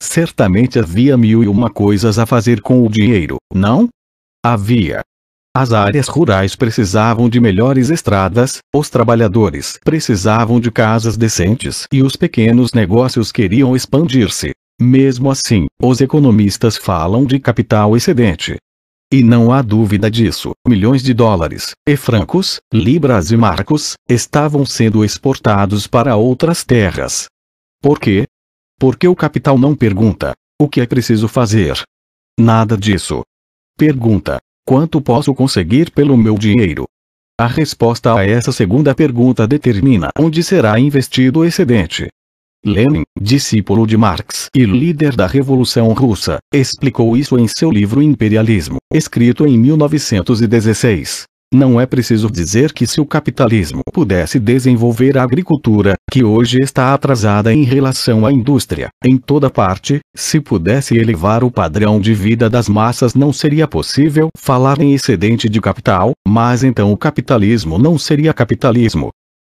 S1: Certamente havia mil e uma coisas a fazer com o dinheiro, não? Havia. As áreas rurais precisavam de melhores estradas, os trabalhadores precisavam de casas decentes e os pequenos negócios queriam expandir-se. Mesmo assim, os economistas falam de capital excedente. E não há dúvida disso, milhões de dólares, e francos, libras e marcos, estavam sendo exportados para outras terras. Por quê? Porque o capital não pergunta: o que é preciso fazer? Nada disso. Pergunta: Quanto posso conseguir pelo meu dinheiro? A resposta a essa segunda pergunta determina onde será investido o excedente. Lenin, discípulo de Marx e líder da Revolução Russa, explicou isso em seu livro Imperialismo, escrito em 1916. Não é preciso dizer que se o capitalismo pudesse desenvolver a agricultura, que hoje está atrasada em relação à indústria, em toda parte, se pudesse elevar o padrão de vida das massas não seria possível falar em excedente de capital, mas então o capitalismo não seria capitalismo,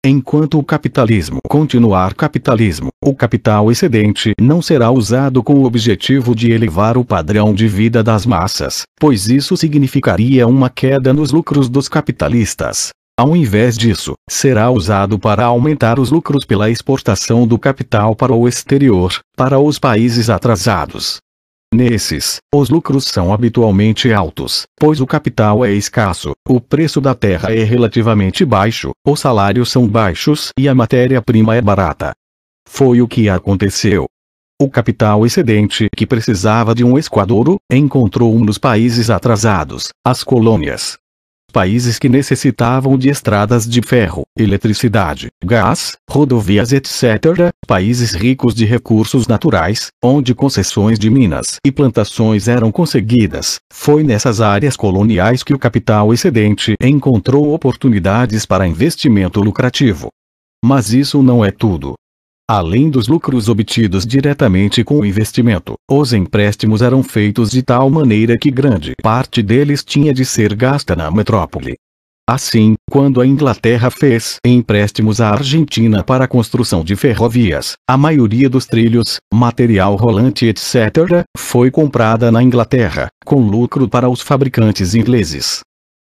S1: Enquanto o capitalismo continuar capitalismo, o capital excedente não será usado com o objetivo de elevar o padrão de vida das massas, pois isso significaria uma queda nos lucros dos capitalistas. Ao invés disso, será usado para aumentar os lucros pela exportação do capital para o exterior, para os países atrasados, Nesses, os lucros são habitualmente altos, pois o capital é escasso, o preço da terra é relativamente baixo, os salários são baixos e a matéria-prima é barata. Foi o que aconteceu. O capital excedente que precisava de um esquadouro, encontrou um nos países atrasados, as colônias países que necessitavam de estradas de ferro, eletricidade, gás, rodovias etc., países ricos de recursos naturais, onde concessões de minas e plantações eram conseguidas. Foi nessas áreas coloniais que o capital excedente encontrou oportunidades para investimento lucrativo. Mas isso não é tudo. Além dos lucros obtidos diretamente com o investimento, os empréstimos eram feitos de tal maneira que grande parte deles tinha de ser gasta na metrópole. Assim, quando a Inglaterra fez empréstimos à Argentina para a construção de ferrovias, a maioria dos trilhos, material rolante etc., foi comprada na Inglaterra, com lucro para os fabricantes ingleses.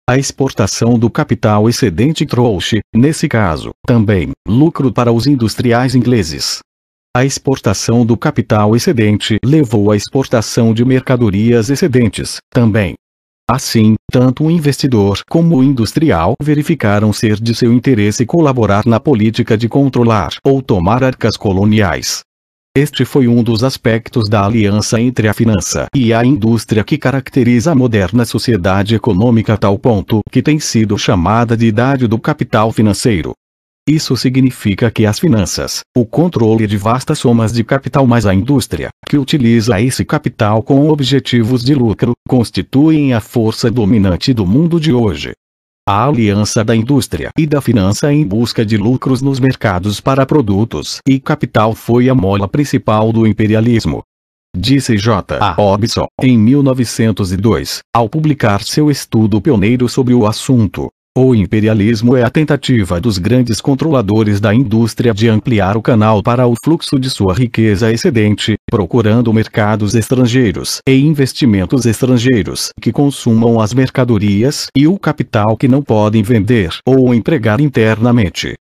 S1: A exportação do capital excedente trouxe, nesse caso, também, lucro para os industriais ingleses. A exportação do capital excedente levou à exportação de mercadorias excedentes, também. Assim, tanto o investidor como o industrial verificaram ser de seu interesse colaborar na política de controlar ou tomar arcas coloniais. Este foi um dos aspectos da aliança entre a finança e a indústria que caracteriza a moderna sociedade econômica a tal ponto que tem sido chamada de idade do capital financeiro. Isso significa que as finanças, o controle de vastas somas de capital mais a indústria, que utiliza esse capital com objetivos de lucro, constituem a força dominante do mundo de hoje a aliança da indústria e da finança em busca de lucros nos mercados para produtos e capital foi a mola principal do imperialismo. Disse J. A. Hobson, em 1902, ao publicar seu estudo pioneiro sobre o assunto. O imperialismo é a tentativa dos grandes controladores da indústria de ampliar o canal para o fluxo de sua riqueza excedente, procurando mercados estrangeiros e investimentos estrangeiros que consumam as mercadorias e o capital que não podem vender ou empregar internamente.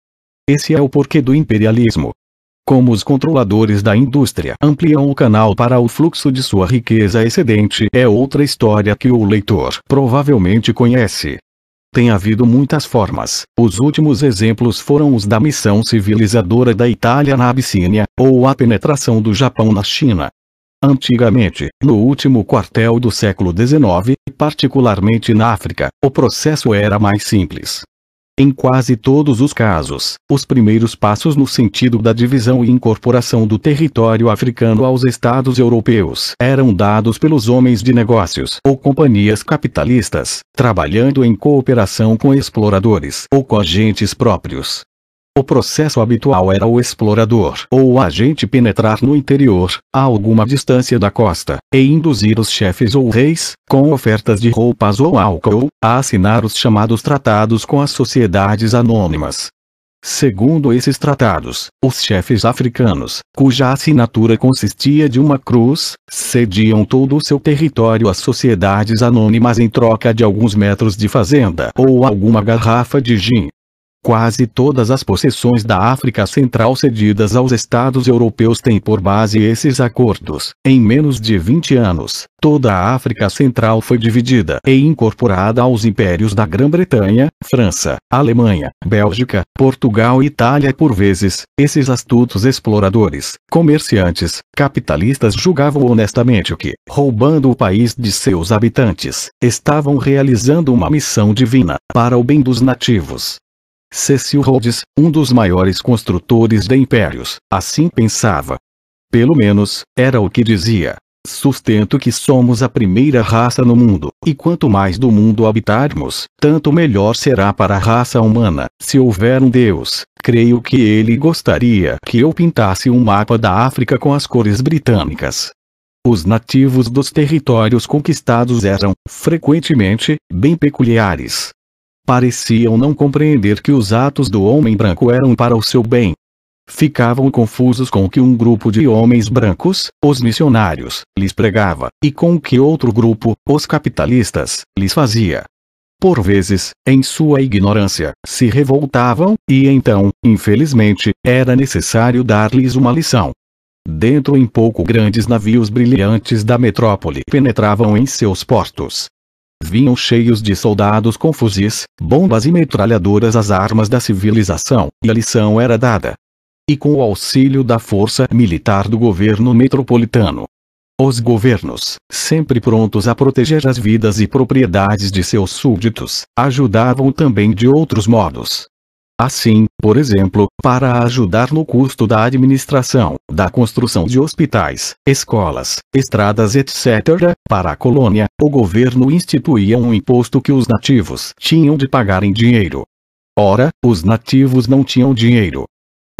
S1: Esse é o porquê do imperialismo. Como os controladores da indústria ampliam o canal para o fluxo de sua riqueza excedente é outra história que o leitor provavelmente conhece. Tem havido muitas formas. Os últimos exemplos foram os da missão civilizadora da Itália na Abissínia, ou a penetração do Japão na China. Antigamente, no último quartel do século XIX, particularmente na África, o processo era mais simples. Em quase todos os casos, os primeiros passos no sentido da divisão e incorporação do território africano aos estados europeus eram dados pelos homens de negócios ou companhias capitalistas, trabalhando em cooperação com exploradores ou com agentes próprios. O processo habitual era o explorador ou o agente penetrar no interior, a alguma distância da costa, e induzir os chefes ou reis, com ofertas de roupas ou álcool, a assinar os chamados tratados com as sociedades anônimas. Segundo esses tratados, os chefes africanos, cuja assinatura consistia de uma cruz, cediam todo o seu território às sociedades anônimas em troca de alguns metros de fazenda ou alguma garrafa de gin. Quase todas as possessões da África Central cedidas aos estados europeus têm por base esses acordos. Em menos de 20 anos, toda a África Central foi dividida e incorporada aos impérios da Grã-Bretanha, França, Alemanha, Bélgica, Portugal e Itália. Por vezes, esses astutos exploradores, comerciantes, capitalistas julgavam honestamente que, roubando o país de seus habitantes, estavam realizando uma missão divina para o bem dos nativos. Cecil Rhodes, um dos maiores construtores de impérios, assim pensava. Pelo menos, era o que dizia. Sustento que somos a primeira raça no mundo, e quanto mais do mundo habitarmos, tanto melhor será para a raça humana. Se houver um Deus, creio que ele gostaria que eu pintasse um mapa da África com as cores britânicas. Os nativos dos territórios conquistados eram, frequentemente, bem peculiares, pareciam não compreender que os atos do homem branco eram para o seu bem. Ficavam confusos com o que um grupo de homens brancos, os missionários, lhes pregava, e com o que outro grupo, os capitalistas, lhes fazia. Por vezes, em sua ignorância, se revoltavam, e então, infelizmente, era necessário dar-lhes uma lição. Dentro em pouco grandes navios brilhantes da metrópole penetravam em seus portos, vinham cheios de soldados com fuzis, bombas e metralhadoras as armas da civilização, e a lição era dada. E com o auxílio da força militar do governo metropolitano. Os governos, sempre prontos a proteger as vidas e propriedades de seus súbditos, ajudavam também de outros modos, Assim, por exemplo, para ajudar no custo da administração, da construção de hospitais, escolas, estradas etc., para a colônia, o governo instituía um imposto que os nativos tinham de pagar em dinheiro. Ora, os nativos não tinham dinheiro.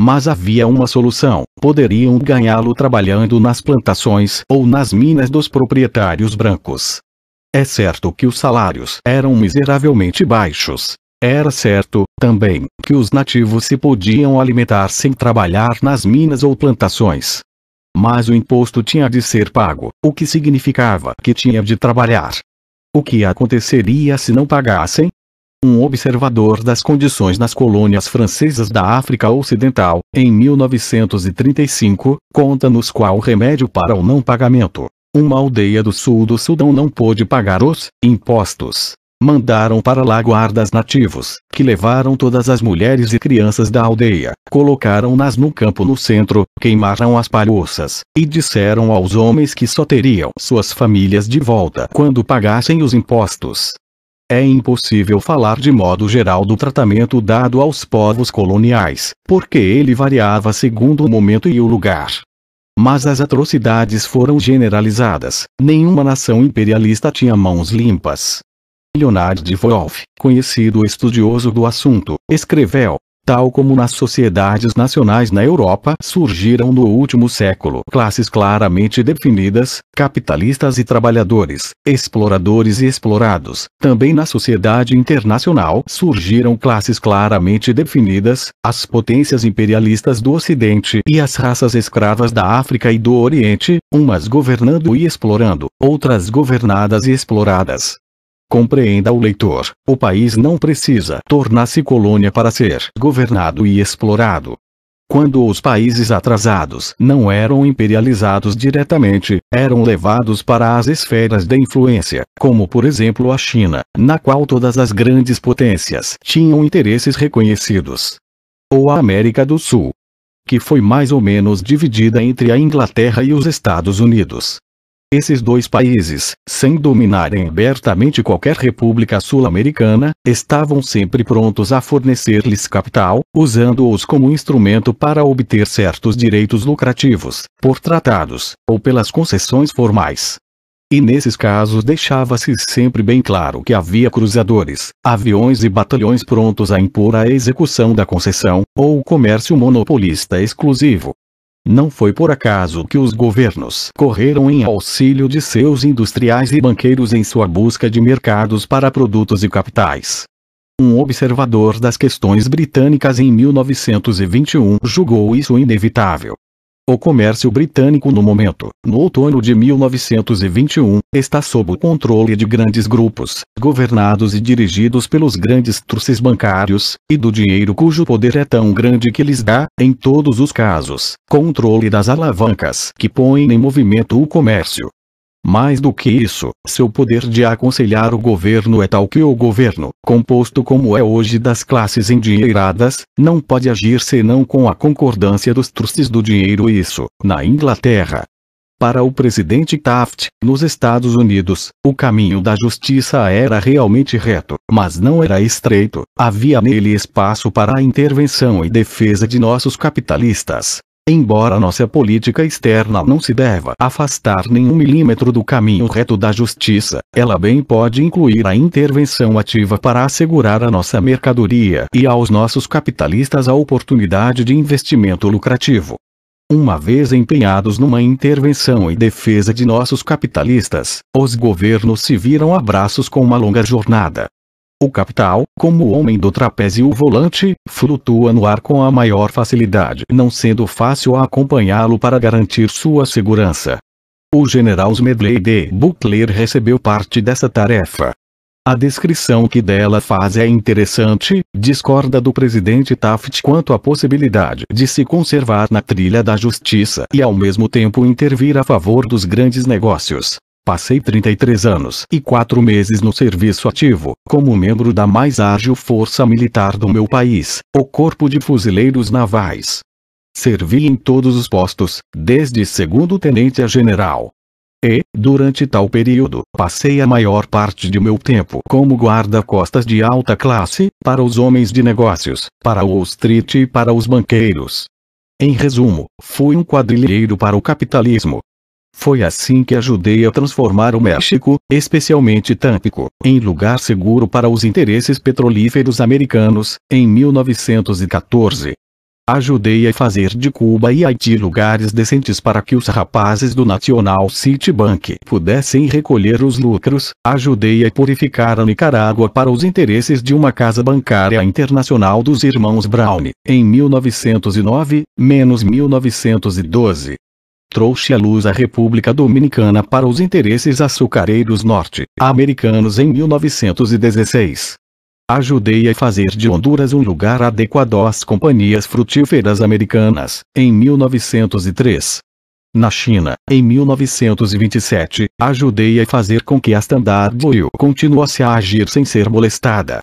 S1: Mas havia uma solução: poderiam ganhá-lo trabalhando nas plantações ou nas minas dos proprietários brancos. É certo que os salários eram miseravelmente baixos, era certo, também, que os nativos se podiam alimentar sem trabalhar nas minas ou plantações. Mas o imposto tinha de ser pago, o que significava que tinha de trabalhar. O que aconteceria se não pagassem? Um observador das condições nas colônias francesas da África Ocidental, em 1935, conta-nos qual remédio para o não pagamento. Uma aldeia do sul do Sudão não pôde pagar os impostos mandaram para lá guardas nativos, que levaram todas as mulheres e crianças da aldeia, colocaram-nas no campo no centro, queimaram as palhoças, e disseram aos homens que só teriam suas famílias de volta quando pagassem os impostos. É impossível falar de modo geral do tratamento dado aos povos coloniais, porque ele variava segundo o momento e o lugar. Mas as atrocidades foram generalizadas, nenhuma nação imperialista tinha mãos limpas milionário de Wolff, conhecido estudioso do assunto, escreveu, Tal como nas sociedades nacionais na Europa surgiram no último século classes claramente definidas, capitalistas e trabalhadores, exploradores e explorados, também na sociedade internacional surgiram classes claramente definidas, as potências imperialistas do Ocidente e as raças escravas da África e do Oriente, umas governando e explorando, outras governadas e exploradas, Compreenda o leitor, o país não precisa tornar-se colônia para ser governado e explorado. Quando os países atrasados não eram imperializados diretamente, eram levados para as esferas de influência, como por exemplo a China, na qual todas as grandes potências tinham interesses reconhecidos. Ou a América do Sul, que foi mais ou menos dividida entre a Inglaterra e os Estados Unidos. Esses dois países, sem dominarem abertamente qualquer república sul-americana, estavam sempre prontos a fornecer-lhes capital, usando-os como instrumento para obter certos direitos lucrativos, por tratados, ou pelas concessões formais. E nesses casos deixava-se sempre bem claro que havia cruzadores, aviões e batalhões prontos a impor a execução da concessão, ou o comércio monopolista exclusivo, não foi por acaso que os governos correram em auxílio de seus industriais e banqueiros em sua busca de mercados para produtos e capitais. Um observador das questões britânicas em 1921 julgou isso inevitável, o comércio britânico no momento, no outono de 1921, está sob o controle de grandes grupos, governados e dirigidos pelos grandes truces bancários, e do dinheiro cujo poder é tão grande que lhes dá, em todos os casos, controle das alavancas que põem em movimento o comércio, mais do que isso, seu poder de aconselhar o governo é tal que o governo, composto como é hoje das classes endinheiradas, não pode agir senão com a concordância dos trustes do dinheiro isso, na Inglaterra. Para o presidente Taft, nos Estados Unidos, o caminho da justiça era realmente reto, mas não era estreito, havia nele espaço para a intervenção e defesa de nossos capitalistas. Embora nossa política externa não se deva afastar nenhum milímetro do caminho reto da justiça, ela bem pode incluir a intervenção ativa para assegurar a nossa mercadoria e aos nossos capitalistas a oportunidade de investimento lucrativo. Uma vez empenhados numa intervenção em defesa de nossos capitalistas, os governos se viram a braços com uma longa jornada, o capital, como o homem do trapézio volante, flutua no ar com a maior facilidade, não sendo fácil acompanhá-lo para garantir sua segurança. O general Smedley de Butler recebeu parte dessa tarefa. A descrição que dela faz é interessante, discorda do presidente Taft quanto à possibilidade de se conservar na trilha da justiça e ao mesmo tempo intervir a favor dos grandes negócios. Passei 33 anos e 4 meses no serviço ativo, como membro da mais ágil força militar do meu país, o Corpo de Fuzileiros Navais. Servi em todos os postos, desde segundo tenente a general. E, durante tal período, passei a maior parte de meu tempo como guarda-costas de alta classe, para os homens de negócios, para Wall Street e para os banqueiros. Em resumo, fui um quadrilheiro para o capitalismo, foi assim que ajudei a transformar o México, especialmente Tampico, em lugar seguro para os interesses petrolíferos americanos, em 1914. Ajudei a fazer de Cuba e Haiti lugares decentes para que os rapazes do National City Bank pudessem recolher os lucros, ajudei a purificar a Nicarágua para os interesses de uma casa bancária internacional dos irmãos Brown, em 1909, menos 1912 trouxe à luz a República Dominicana para os interesses açucareiros norte-americanos em 1916. Ajudei a fazer de Honduras um lugar adequado às companhias frutíferas americanas, em 1903. Na China, em 1927, ajudei a fazer com que a Standard Oil continuasse a agir sem ser molestada.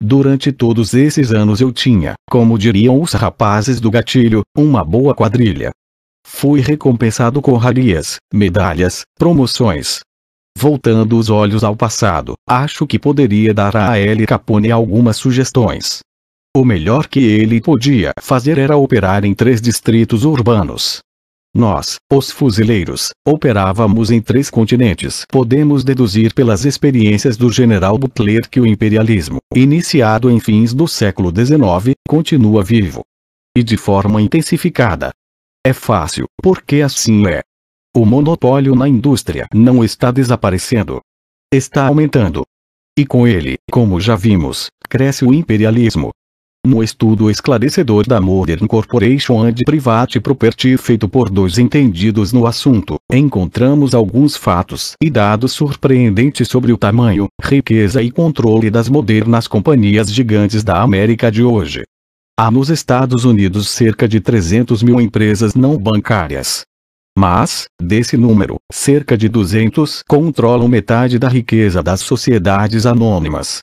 S1: Durante todos esses anos eu tinha, como diriam os rapazes do gatilho, uma boa quadrilha fui recompensado com rarias, medalhas, promoções. Voltando os olhos ao passado, acho que poderia dar a L. Capone algumas sugestões. O melhor que ele podia fazer era operar em três distritos urbanos. Nós, os fuzileiros, operávamos em três continentes. Podemos deduzir pelas experiências do general Butler que o imperialismo, iniciado em fins do século XIX, continua vivo. E de forma intensificada. É fácil, porque assim é. O monopólio na indústria não está desaparecendo. Está aumentando. E com ele, como já vimos, cresce o imperialismo. No estudo esclarecedor da Modern Corporation and Private Property feito por dois entendidos no assunto, encontramos alguns fatos e dados surpreendentes sobre o tamanho, riqueza e controle das modernas companhias gigantes da América de hoje. Há nos Estados Unidos cerca de 300 mil empresas não bancárias. Mas, desse número, cerca de 200 controlam metade da riqueza das sociedades anônimas.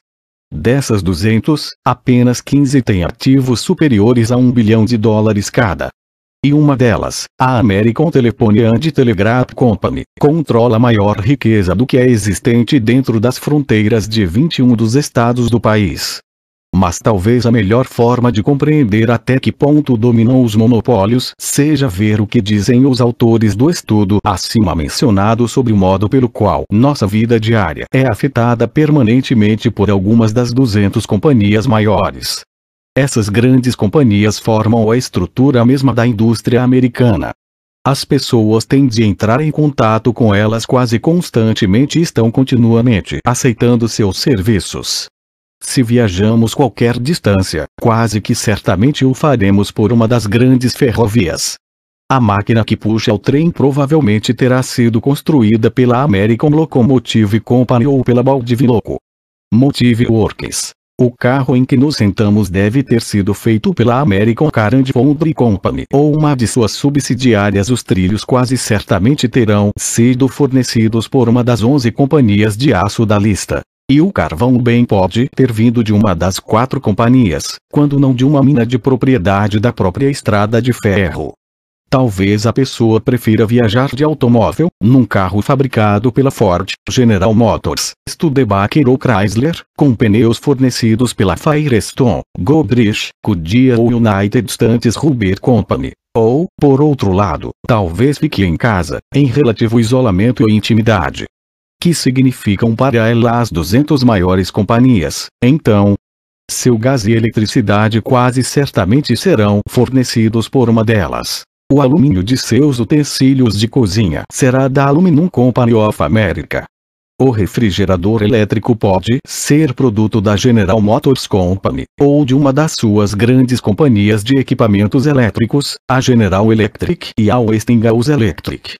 S1: Dessas 200, apenas 15 têm ativos superiores a 1 bilhão de dólares cada. E uma delas, a American Telephone and Telegraph Company, controla maior riqueza do que é existente dentro das fronteiras de 21 dos estados do país. Mas talvez a melhor forma de compreender até que ponto dominam os monopólios seja ver o que dizem os autores do estudo acima mencionado sobre o modo pelo qual nossa vida diária é afetada permanentemente por algumas das 200 companhias maiores. Essas grandes companhias formam a estrutura mesma da indústria americana. As pessoas têm de entrar em contato com elas quase constantemente e estão continuamente aceitando seus serviços. Se viajamos qualquer distância, quase que certamente o faremos por uma das grandes ferrovias. A máquina que puxa o trem provavelmente terá sido construída pela American Locomotive Company ou pela Baldiviloco. Motive Works. O carro em que nos sentamos deve ter sido feito pela American Car and Foundry Company ou uma de suas subsidiárias. Os trilhos quase certamente terão sido fornecidos por uma das 11 companhias de aço da lista. E o carvão bem pode ter vindo de uma das quatro companhias, quando não de uma mina de propriedade da própria estrada de ferro. Talvez a pessoa prefira viajar de automóvel, num carro fabricado pela Ford, General Motors, Studebaker ou Chrysler, com pneus fornecidos pela Firestone, Goodrich, Goodyear ou United States Rubber Company. Ou, por outro lado, talvez fique em casa, em relativo isolamento e intimidade, que significam para ela as 200 maiores companhias, então, seu gás e eletricidade quase certamente serão fornecidos por uma delas. O alumínio de seus utensílios de cozinha será da Aluminum Company of America. O refrigerador elétrico pode ser produto da General Motors Company ou de uma das suas grandes companhias de equipamentos elétricos, a General Electric e a Westinghouse Electric.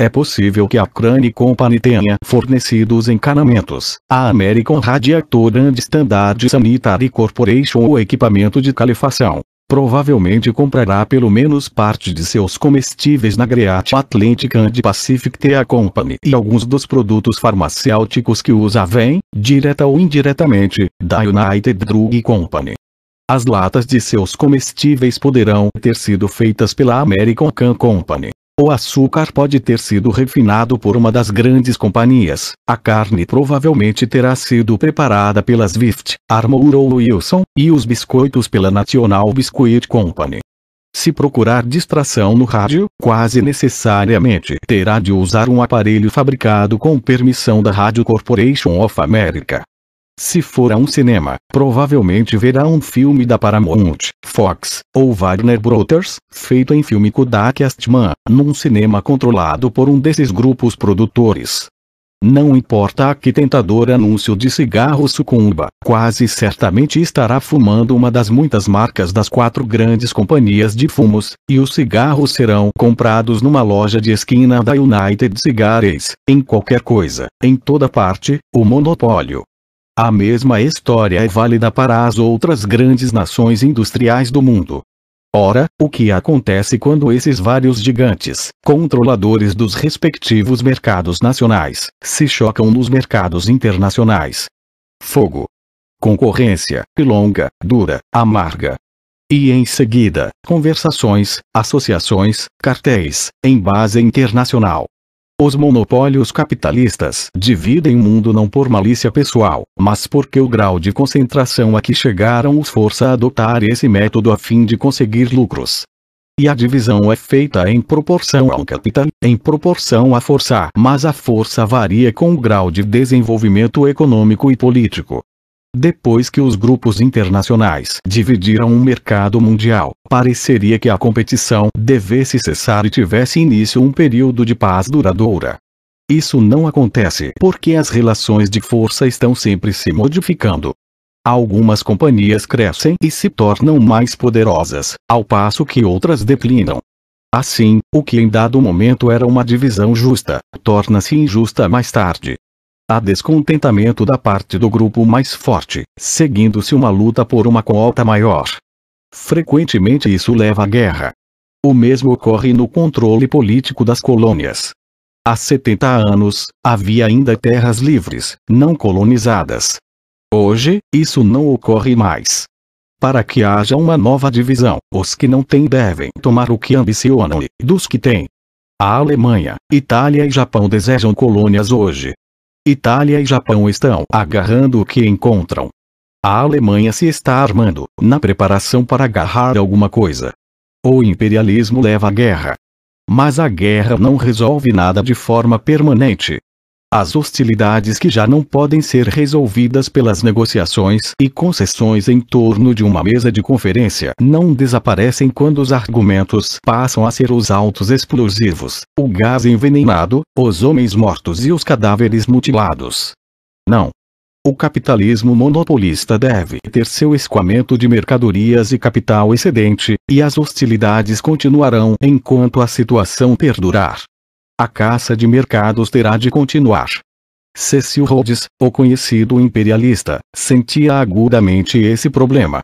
S1: É possível que a Crane Company tenha fornecido os encanamentos, a American Radiator and Standard Sanitary Corporation ou equipamento de calefação. Provavelmente comprará pelo menos parte de seus comestíveis na Great Atlantic and Pacific Tea Company e alguns dos produtos farmacêuticos que usa vêm, direta ou indiretamente, da United Drug Company. As latas de seus comestíveis poderão ter sido feitas pela American Can Company, o açúcar pode ter sido refinado por uma das grandes companhias. A carne provavelmente terá sido preparada pela Swift, Armour ou Wilson, e os biscoitos pela National Biscuit Company. Se procurar distração no rádio, quase necessariamente terá de usar um aparelho fabricado com permissão da Radio Corporation of America. Se for a um cinema, provavelmente verá um filme da Paramount, Fox, ou Wagner Brothers, feito em filme Kodak Astman, num cinema controlado por um desses grupos produtores. Não importa a que tentador anúncio de cigarro sucumba, quase certamente estará fumando uma das muitas marcas das quatro grandes companhias de fumos, e os cigarros serão comprados numa loja de esquina da United Cigares, em qualquer coisa, em toda parte, o monopólio, a mesma história é válida para as outras grandes nações industriais do mundo. Ora, o que acontece quando esses vários gigantes, controladores dos respectivos mercados nacionais, se chocam nos mercados internacionais? Fogo. Concorrência, longa, dura, amarga. E em seguida, conversações, associações, cartéis, em base internacional. Os monopólios capitalistas dividem o mundo não por malícia pessoal, mas porque o grau de concentração a que chegaram os força a adotar esse método a fim de conseguir lucros. E a divisão é feita em proporção ao capital, em proporção à força, mas a força varia com o grau de desenvolvimento econômico e político. Depois que os grupos internacionais dividiram o mercado mundial, pareceria que a competição devesse cessar e tivesse início um período de paz duradoura. Isso não acontece porque as relações de força estão sempre se modificando. Algumas companhias crescem e se tornam mais poderosas, ao passo que outras declinam. Assim, o que em dado momento era uma divisão justa, torna-se injusta mais tarde. Há descontentamento da parte do grupo mais forte, seguindo-se uma luta por uma coota maior. Frequentemente isso leva à guerra. O mesmo ocorre no controle político das colônias. Há 70 anos, havia ainda terras livres, não colonizadas. Hoje, isso não ocorre mais. Para que haja uma nova divisão, os que não têm devem tomar o que ambicionam e, dos que têm. A Alemanha, Itália e Japão desejam colônias hoje, Itália e Japão estão agarrando o que encontram. A Alemanha se está armando, na preparação para agarrar alguma coisa. O imperialismo leva à guerra. Mas a guerra não resolve nada de forma permanente as hostilidades que já não podem ser resolvidas pelas negociações e concessões em torno de uma mesa de conferência não desaparecem quando os argumentos passam a ser os altos explosivos, o gás envenenado, os homens mortos e os cadáveres mutilados. Não, o capitalismo monopolista deve ter seu escoamento de mercadorias e capital excedente, e as hostilidades continuarão enquanto a situação perdurar. A caça de mercados terá de continuar. Cecil Rhodes, o conhecido imperialista, sentia agudamente esse problema.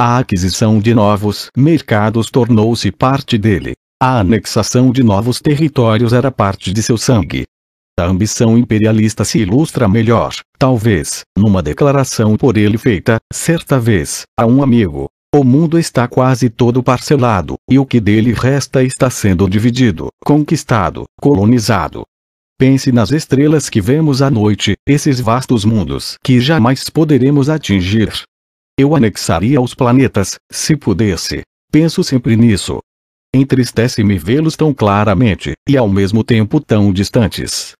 S1: A aquisição de novos mercados tornou-se parte dele. A anexação de novos territórios era parte de seu sangue. A ambição imperialista se ilustra melhor, talvez, numa declaração por ele feita, certa vez, a um amigo, o mundo está quase todo parcelado, e o que dele resta está sendo dividido, conquistado, colonizado. Pense nas estrelas que vemos à noite, esses vastos mundos que jamais poderemos atingir. Eu anexaria os planetas, se pudesse. Penso sempre nisso. Entristece-me vê-los tão claramente, e ao mesmo tempo tão distantes.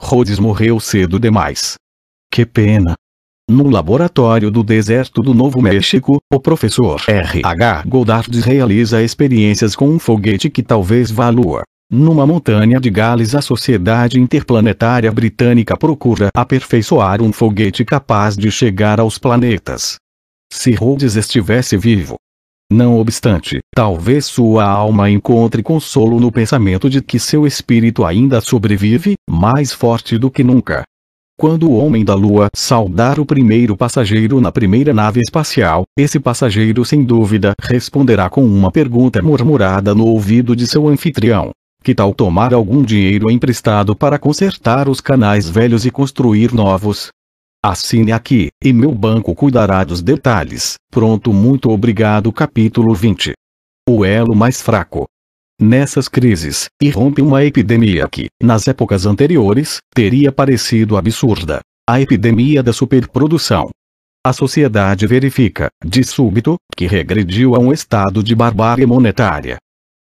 S1: Rhodes morreu cedo demais. Que pena. No laboratório do deserto do Novo México, o professor R. H. Goddard realiza experiências com um foguete que talvez vá à Lua. Numa montanha de Gales a Sociedade Interplanetária Britânica procura aperfeiçoar um foguete capaz de chegar aos planetas. Se Rhodes estivesse vivo. Não obstante, talvez sua alma encontre consolo no pensamento de que seu espírito ainda sobrevive, mais forte do que nunca. Quando o Homem da Lua saudar o primeiro passageiro na primeira nave espacial, esse passageiro sem dúvida responderá com uma pergunta murmurada no ouvido de seu anfitrião. Que tal tomar algum dinheiro emprestado para consertar os canais velhos e construir novos? Assine aqui, e meu banco cuidará dos detalhes. Pronto, muito obrigado. Capítulo 20 O elo mais fraco. Nessas crises, irrompe uma epidemia que, nas épocas anteriores, teria parecido absurda. A epidemia da superprodução. A sociedade verifica, de súbito, que regrediu a um estado de barbárie monetária.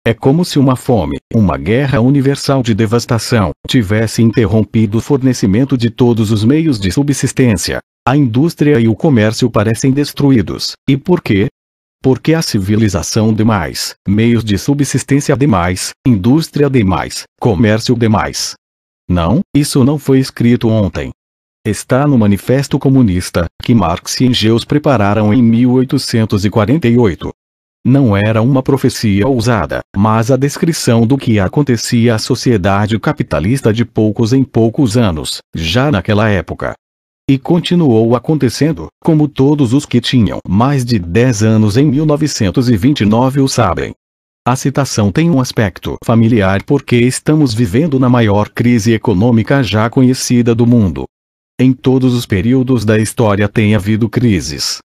S1: É como se uma fome, uma guerra universal de devastação, tivesse interrompido o fornecimento de todos os meios de subsistência. A indústria e o comércio parecem destruídos, e por quê? porque a civilização demais, meios de subsistência demais, indústria demais, comércio demais. Não, isso não foi escrito ontem. Está no Manifesto Comunista, que Marx e Engels prepararam em 1848. Não era uma profecia ousada, mas a descrição do que acontecia à sociedade capitalista de poucos em poucos anos, já naquela época. E continuou acontecendo, como todos os que tinham mais de 10 anos em 1929 o sabem. A citação tem um aspecto familiar porque estamos vivendo na maior crise econômica já conhecida do mundo. Em todos os períodos da história tem havido crises.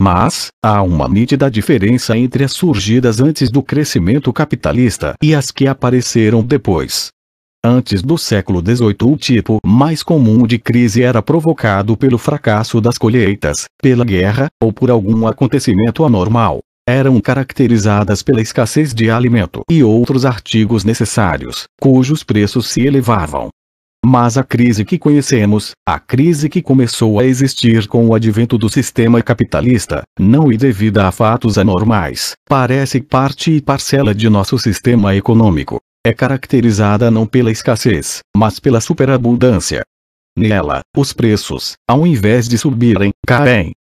S1: Mas, há uma nítida diferença entre as surgidas antes do crescimento capitalista e as que apareceram depois. Antes do século XVIII o tipo mais comum de crise era provocado pelo fracasso das colheitas, pela guerra, ou por algum acontecimento anormal. Eram caracterizadas pela escassez de alimento e outros artigos necessários, cujos preços se elevavam. Mas a crise que conhecemos, a crise que começou a existir com o advento do sistema capitalista, não e devida a fatos anormais, parece parte e parcela de nosso sistema econômico, é caracterizada não pela escassez, mas pela superabundância. Nela, os preços, ao invés de subirem, caem.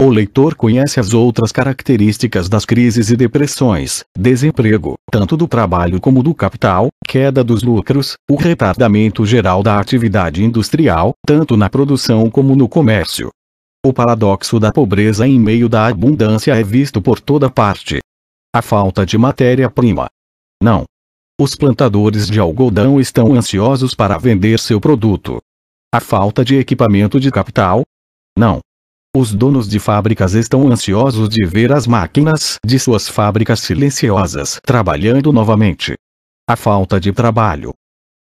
S1: O leitor conhece as outras características das crises e depressões, desemprego, tanto do trabalho como do capital, queda dos lucros, o retardamento geral da atividade industrial, tanto na produção como no comércio. O paradoxo da pobreza em meio da abundância é visto por toda parte. A falta de matéria-prima. Não, os plantadores de algodão estão ansiosos para vender seu produto. A falta de equipamento de capital? Não. Os donos de fábricas estão ansiosos de ver as máquinas de suas fábricas silenciosas trabalhando novamente. A falta de trabalho?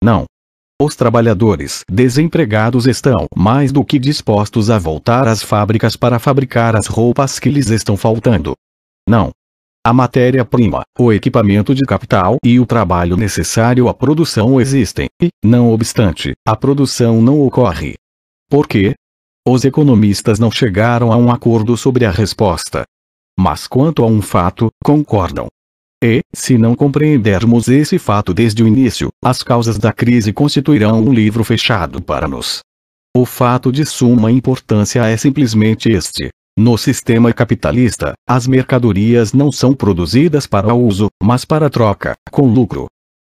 S1: Não. Os trabalhadores desempregados estão mais do que dispostos a voltar às fábricas para fabricar as roupas que lhes estão faltando. Não. A matéria-prima, o equipamento de capital e o trabalho necessário à produção existem, e, não obstante, a produção não ocorre. Por quê? Os economistas não chegaram a um acordo sobre a resposta. Mas quanto a um fato, concordam. E, se não compreendermos esse fato desde o início, as causas da crise constituirão um livro fechado para nós. O fato de suma importância é simplesmente este: no sistema capitalista, as mercadorias não são produzidas para uso, mas para troca, com lucro.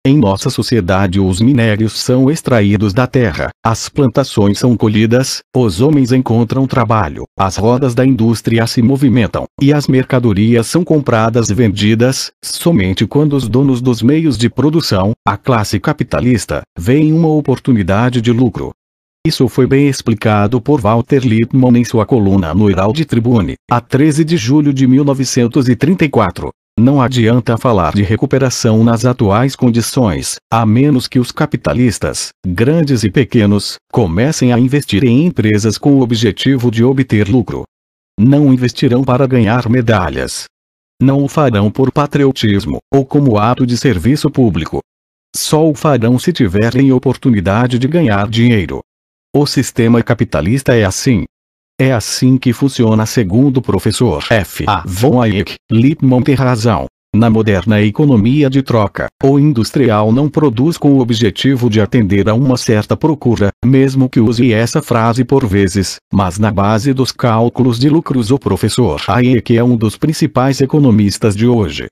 S1: Em nossa sociedade, os minérios são extraídos da terra, as plantações são colhidas, os homens encontram trabalho, as rodas da indústria se movimentam, e as mercadorias são compradas e vendidas, somente quando os donos dos meios de produção, a classe capitalista, veem uma oportunidade de lucro, isso foi bem explicado por Walter Lippmann em sua coluna no Herald Tribune, a 13 de julho de 1934. Não adianta falar de recuperação nas atuais condições, a menos que os capitalistas, grandes e pequenos, comecem a investir em empresas com o objetivo de obter lucro. Não investirão para ganhar medalhas. Não o farão por patriotismo, ou como ato de serviço público. Só o farão se tiverem oportunidade de ganhar dinheiro. O sistema capitalista é assim. É assim que funciona segundo o professor F. A. Ah. von Hayek. Lippmann tem razão. Na moderna economia de troca, o industrial não produz com o objetivo de atender a uma certa procura, mesmo que use essa frase por vezes, mas na base dos cálculos de lucros o professor Hayek é um dos principais economistas de hoje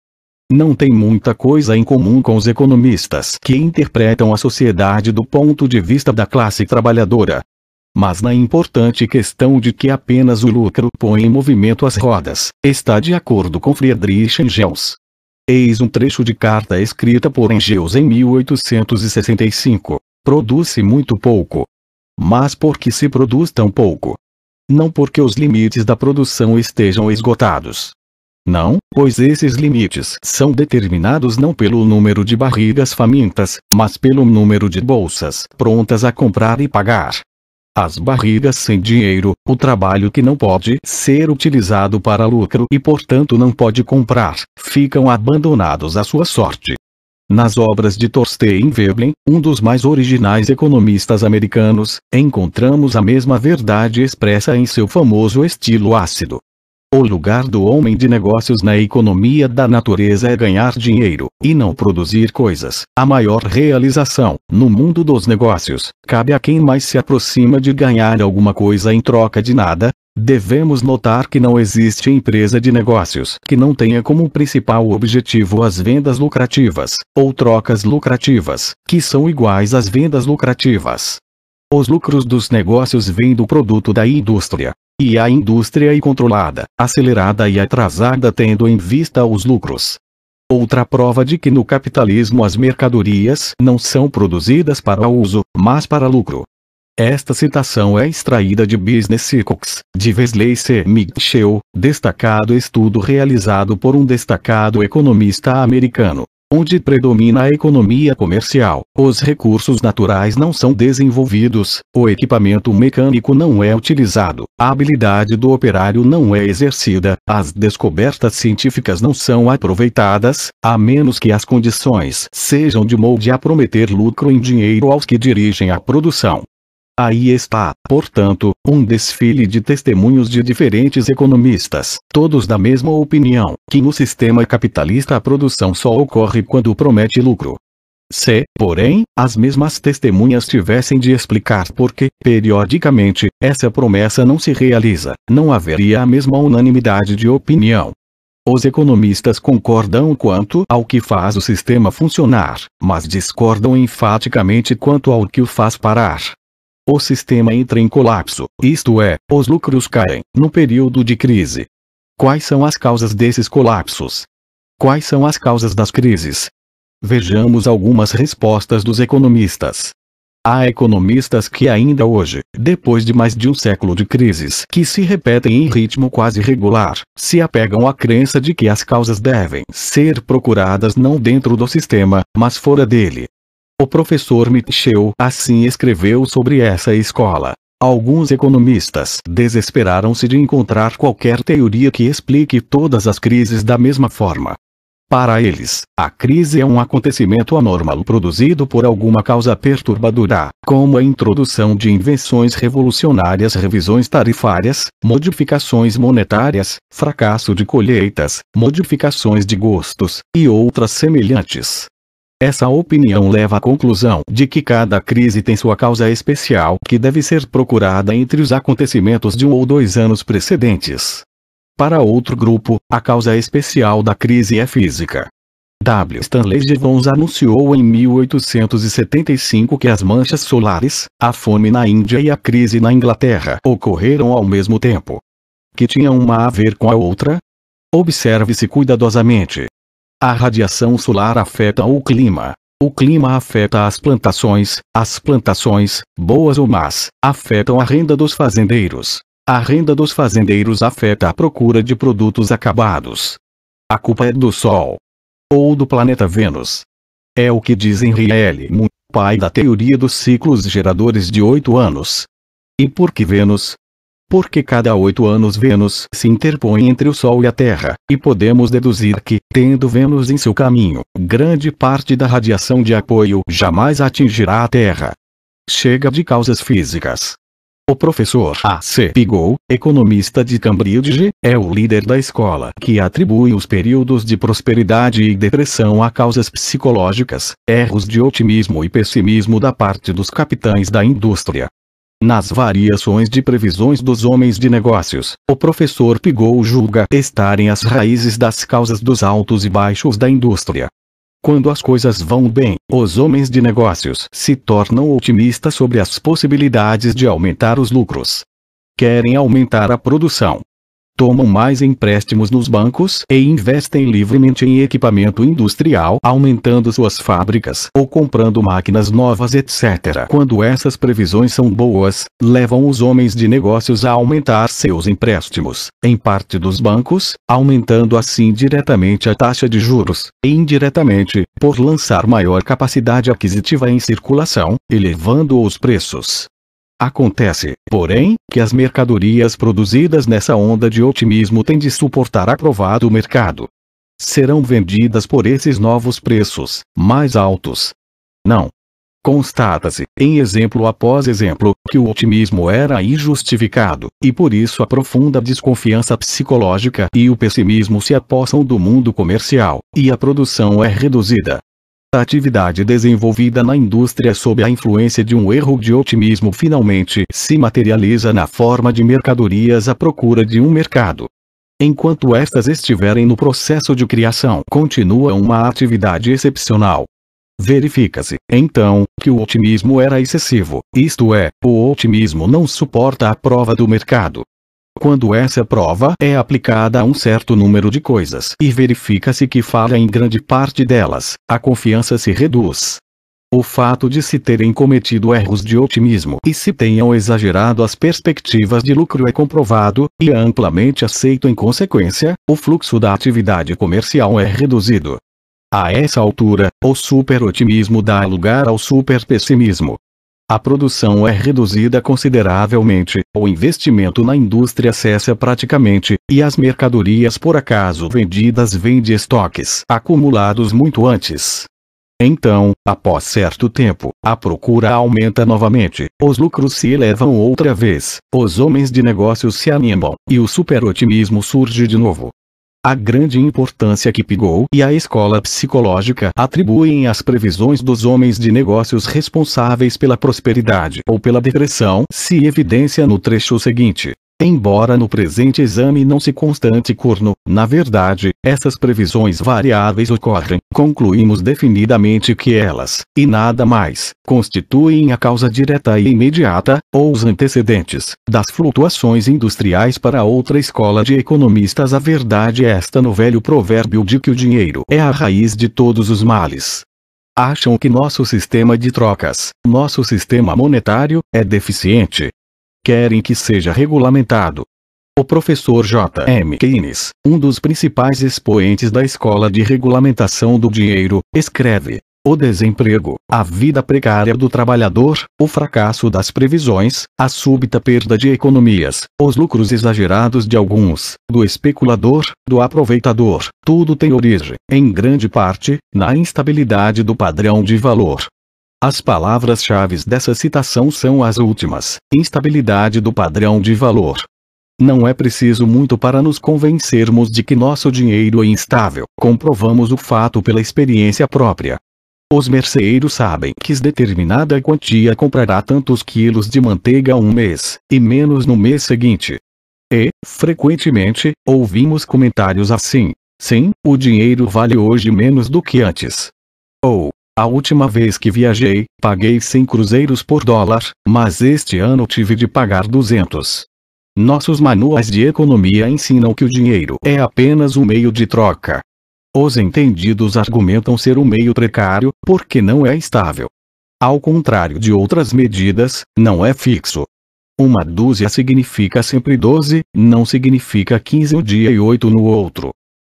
S1: não tem muita coisa em comum com os economistas que interpretam a sociedade do ponto de vista da classe trabalhadora. Mas na importante questão de que apenas o lucro põe em movimento as rodas, está de acordo com Friedrich Engels. Eis um trecho de carta escrita por Engels em 1865. Produz-se muito pouco. Mas por que se produz tão pouco? Não porque os limites da produção estejam esgotados, não, pois esses limites são determinados não pelo número de barrigas famintas, mas pelo número de bolsas prontas a comprar e pagar. As barrigas sem dinheiro, o trabalho que não pode ser utilizado para lucro e portanto não pode comprar, ficam abandonados à sua sorte. Nas obras de Thorstein Veblen, um dos mais originais economistas americanos, encontramos a mesma verdade expressa em seu famoso estilo ácido. O lugar do homem de negócios na economia da natureza é ganhar dinheiro, e não produzir coisas. A maior realização, no mundo dos negócios, cabe a quem mais se aproxima de ganhar alguma coisa em troca de nada. Devemos notar que não existe empresa de negócios que não tenha como principal objetivo as vendas lucrativas, ou trocas lucrativas, que são iguais às vendas lucrativas. Os lucros dos negócios vêm do produto da indústria, e a indústria e controlada, acelerada e atrasada tendo em vista os lucros. Outra prova de que no capitalismo as mercadorias não são produzidas para uso, mas para lucro. Esta citação é extraída de Business Economics, de Wesley C. Mitchell, destacado estudo realizado por um destacado economista americano onde predomina a economia comercial, os recursos naturais não são desenvolvidos, o equipamento mecânico não é utilizado, a habilidade do operário não é exercida, as descobertas científicas não são aproveitadas, a menos que as condições sejam de molde a prometer lucro em dinheiro aos que dirigem a produção. Aí está, portanto, um desfile de testemunhos de diferentes economistas, todos da mesma opinião, que no sistema capitalista a produção só ocorre quando promete lucro. Se, porém, as mesmas testemunhas tivessem de explicar por que, periodicamente, essa promessa não se realiza, não haveria a mesma unanimidade de opinião. Os economistas concordam quanto ao que faz o sistema funcionar, mas discordam enfaticamente quanto ao que o faz parar. O sistema entra em colapso, isto é, os lucros caem, no período de crise. Quais são as causas desses colapsos? Quais são as causas das crises? Vejamos algumas respostas dos economistas. Há economistas que ainda hoje, depois de mais de um século de crises que se repetem em ritmo quase regular, se apegam à crença de que as causas devem ser procuradas não dentro do sistema, mas fora dele. O professor Mitchell assim escreveu sobre essa escola. Alguns economistas desesperaram-se de encontrar qualquer teoria que explique todas as crises da mesma forma. Para eles, a crise é um acontecimento anormal produzido por alguma causa perturbadora, como a introdução de invenções revolucionárias, revisões tarifárias, modificações monetárias, fracasso de colheitas, modificações de gostos, e outras semelhantes. Essa opinião leva à conclusão de que cada crise tem sua causa especial que deve ser procurada entre os acontecimentos de um ou dois anos precedentes. Para outro grupo, a causa especial da crise é física. W. Stanley Jevons anunciou em 1875 que as manchas solares, a fome na Índia e a crise na Inglaterra ocorreram ao mesmo tempo. Que tinham uma a ver com a outra? Observe-se cuidadosamente. A radiação solar afeta o clima. O clima afeta as plantações, as plantações, boas ou más, afetam a renda dos fazendeiros. A renda dos fazendeiros afeta a procura de produtos acabados. A culpa é do Sol. Ou do planeta Vênus. É o que diz Henry L. Moon, pai da teoria dos ciclos geradores de oito anos. E por que Vênus, porque cada oito anos Vênus se interpõe entre o Sol e a Terra, e podemos deduzir que, tendo Vênus em seu caminho, grande parte da radiação de apoio jamais atingirá a Terra. Chega de causas físicas. O professor A.C. Pigou, economista de Cambridge, é o líder da escola que atribui os períodos de prosperidade e depressão a causas psicológicas, erros de otimismo e pessimismo da parte dos capitães da indústria, nas variações de previsões dos homens de negócios, o professor Pigou julga estarem as raízes das causas dos altos e baixos da indústria. Quando as coisas vão bem, os homens de negócios se tornam otimistas sobre as possibilidades de aumentar os lucros. Querem aumentar a produção, tomam mais empréstimos nos bancos e investem livremente em equipamento industrial, aumentando suas fábricas ou comprando máquinas novas, etc. Quando essas previsões são boas, levam os homens de negócios a aumentar seus empréstimos, em parte dos bancos, aumentando assim diretamente a taxa de juros, e indiretamente, por lançar maior capacidade aquisitiva em circulação, elevando os preços. Acontece, porém, que as mercadorias produzidas nessa onda de otimismo têm de suportar aprovado mercado. Serão vendidas por esses novos preços, mais altos. Não. Constata-se, em exemplo após exemplo, que o otimismo era injustificado, e por isso a profunda desconfiança psicológica e o pessimismo se apossam do mundo comercial, e a produção é reduzida, a atividade desenvolvida na indústria sob a influência de um erro de otimismo finalmente se materializa na forma de mercadorias à procura de um mercado. Enquanto estas estiverem no processo de criação, continua uma atividade excepcional. Verifica-se, então, que o otimismo era excessivo, isto é, o otimismo não suporta a prova do mercado quando essa prova é aplicada a um certo número de coisas e verifica-se que falha em grande parte delas, a confiança se reduz. O fato de se terem cometido erros de otimismo e se tenham exagerado as perspectivas de lucro é comprovado, e amplamente aceito em consequência, o fluxo da atividade comercial é reduzido. A essa altura, o superotimismo dá lugar ao superpessimismo, a produção é reduzida consideravelmente, o investimento na indústria cessa praticamente, e as mercadorias por acaso vendidas vêm de estoques acumulados muito antes. Então, após certo tempo, a procura aumenta novamente, os lucros se elevam outra vez, os homens de negócios se animam, e o superotimismo surge de novo a grande importância que Pigou e a escola psicológica atribuem às previsões dos homens de negócios responsáveis pela prosperidade ou pela depressão se evidencia no trecho seguinte. Embora no presente exame não se constante corno, na verdade, essas previsões variáveis ocorrem, concluímos definidamente que elas, e nada mais, constituem a causa direta e imediata, ou os antecedentes, das flutuações industriais para outra escola de economistas. A verdade é esta no velho provérbio de que o dinheiro é a raiz de todos os males. Acham que nosso sistema de trocas, nosso sistema monetário, é deficiente, querem que seja regulamentado. O professor J. M. Keynes, um dos principais expoentes da escola de regulamentação do dinheiro, escreve: o desemprego, a vida precária do trabalhador, o fracasso das previsões, a súbita perda de economias, os lucros exagerados de alguns, do especulador, do aproveitador, tudo tem origem, em grande parte, na instabilidade do padrão de valor, as palavras-chave dessa citação são as últimas: instabilidade do padrão de valor. Não é preciso muito para nos convencermos de que nosso dinheiro é instável, comprovamos o fato pela experiência própria. Os merceeiros sabem que determinada quantia comprará tantos quilos de manteiga um mês, e menos no mês seguinte. E, frequentemente, ouvimos comentários assim: sim, o dinheiro vale hoje menos do que antes. Ou, a última vez que viajei, paguei 100 cruzeiros por dólar, mas este ano tive de pagar 200. Nossos manuais de economia ensinam que o dinheiro é apenas um meio de troca. Os entendidos argumentam ser um meio precário, porque não é estável. Ao contrário de outras medidas, não é fixo. Uma dúzia significa sempre 12, não significa 15 um dia e 8 no outro.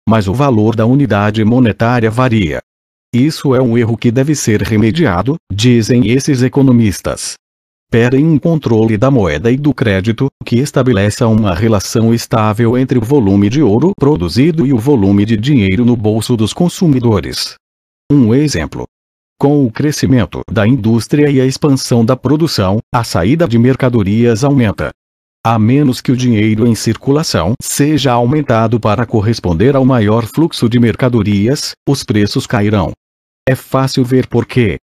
S1: Mas o valor da unidade monetária varia. Isso é um erro que deve ser remediado, dizem esses economistas. Pedem um controle da moeda e do crédito, que estabeleça uma relação estável entre o volume de ouro produzido e o volume de dinheiro no bolso dos consumidores. Um exemplo. Com o crescimento da indústria e a expansão da produção, a saída de mercadorias aumenta. A menos que o dinheiro em circulação seja aumentado para corresponder ao maior fluxo de mercadorias, os preços cairão. É fácil ver por quê.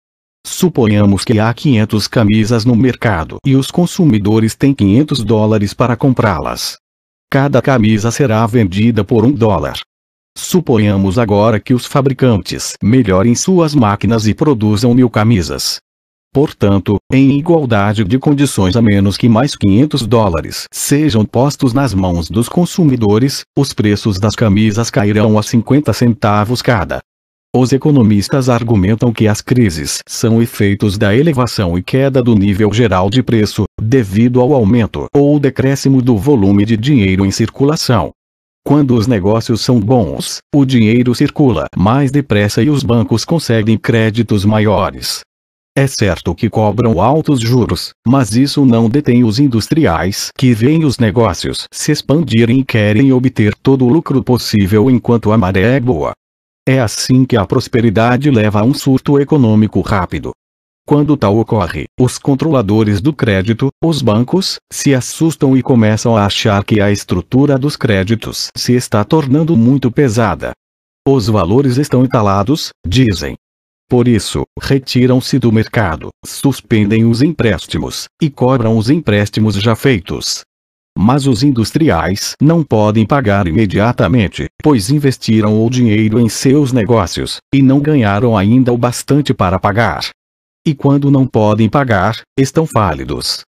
S1: Suponhamos que há 500 camisas no mercado e os consumidores têm 500 dólares para comprá-las. Cada camisa será vendida por um dólar. Suponhamos agora que os fabricantes melhorem suas máquinas e produzam mil camisas. Portanto, em igualdade de condições a menos que mais 500 dólares sejam postos nas mãos dos consumidores, os preços das camisas cairão a 50 centavos cada. Os economistas argumentam que as crises são efeitos da elevação e queda do nível geral de preço, devido ao aumento ou decréscimo do volume de dinheiro em circulação. Quando os negócios são bons, o dinheiro circula mais depressa e os bancos conseguem créditos maiores. É certo que cobram altos juros, mas isso não detém os industriais que veem os negócios se expandirem e querem obter todo o lucro possível enquanto a maré é boa. É assim que a prosperidade leva a um surto econômico rápido. Quando tal ocorre, os controladores do crédito, os bancos, se assustam e começam a achar que a estrutura dos créditos se está tornando muito pesada. Os valores estão entalados, dizem. Por isso, retiram-se do mercado, suspendem os empréstimos, e cobram os empréstimos já feitos, mas os industriais não podem pagar imediatamente, pois investiram o dinheiro em seus negócios, e não ganharam ainda o bastante para pagar. E quando não podem pagar, estão válidos.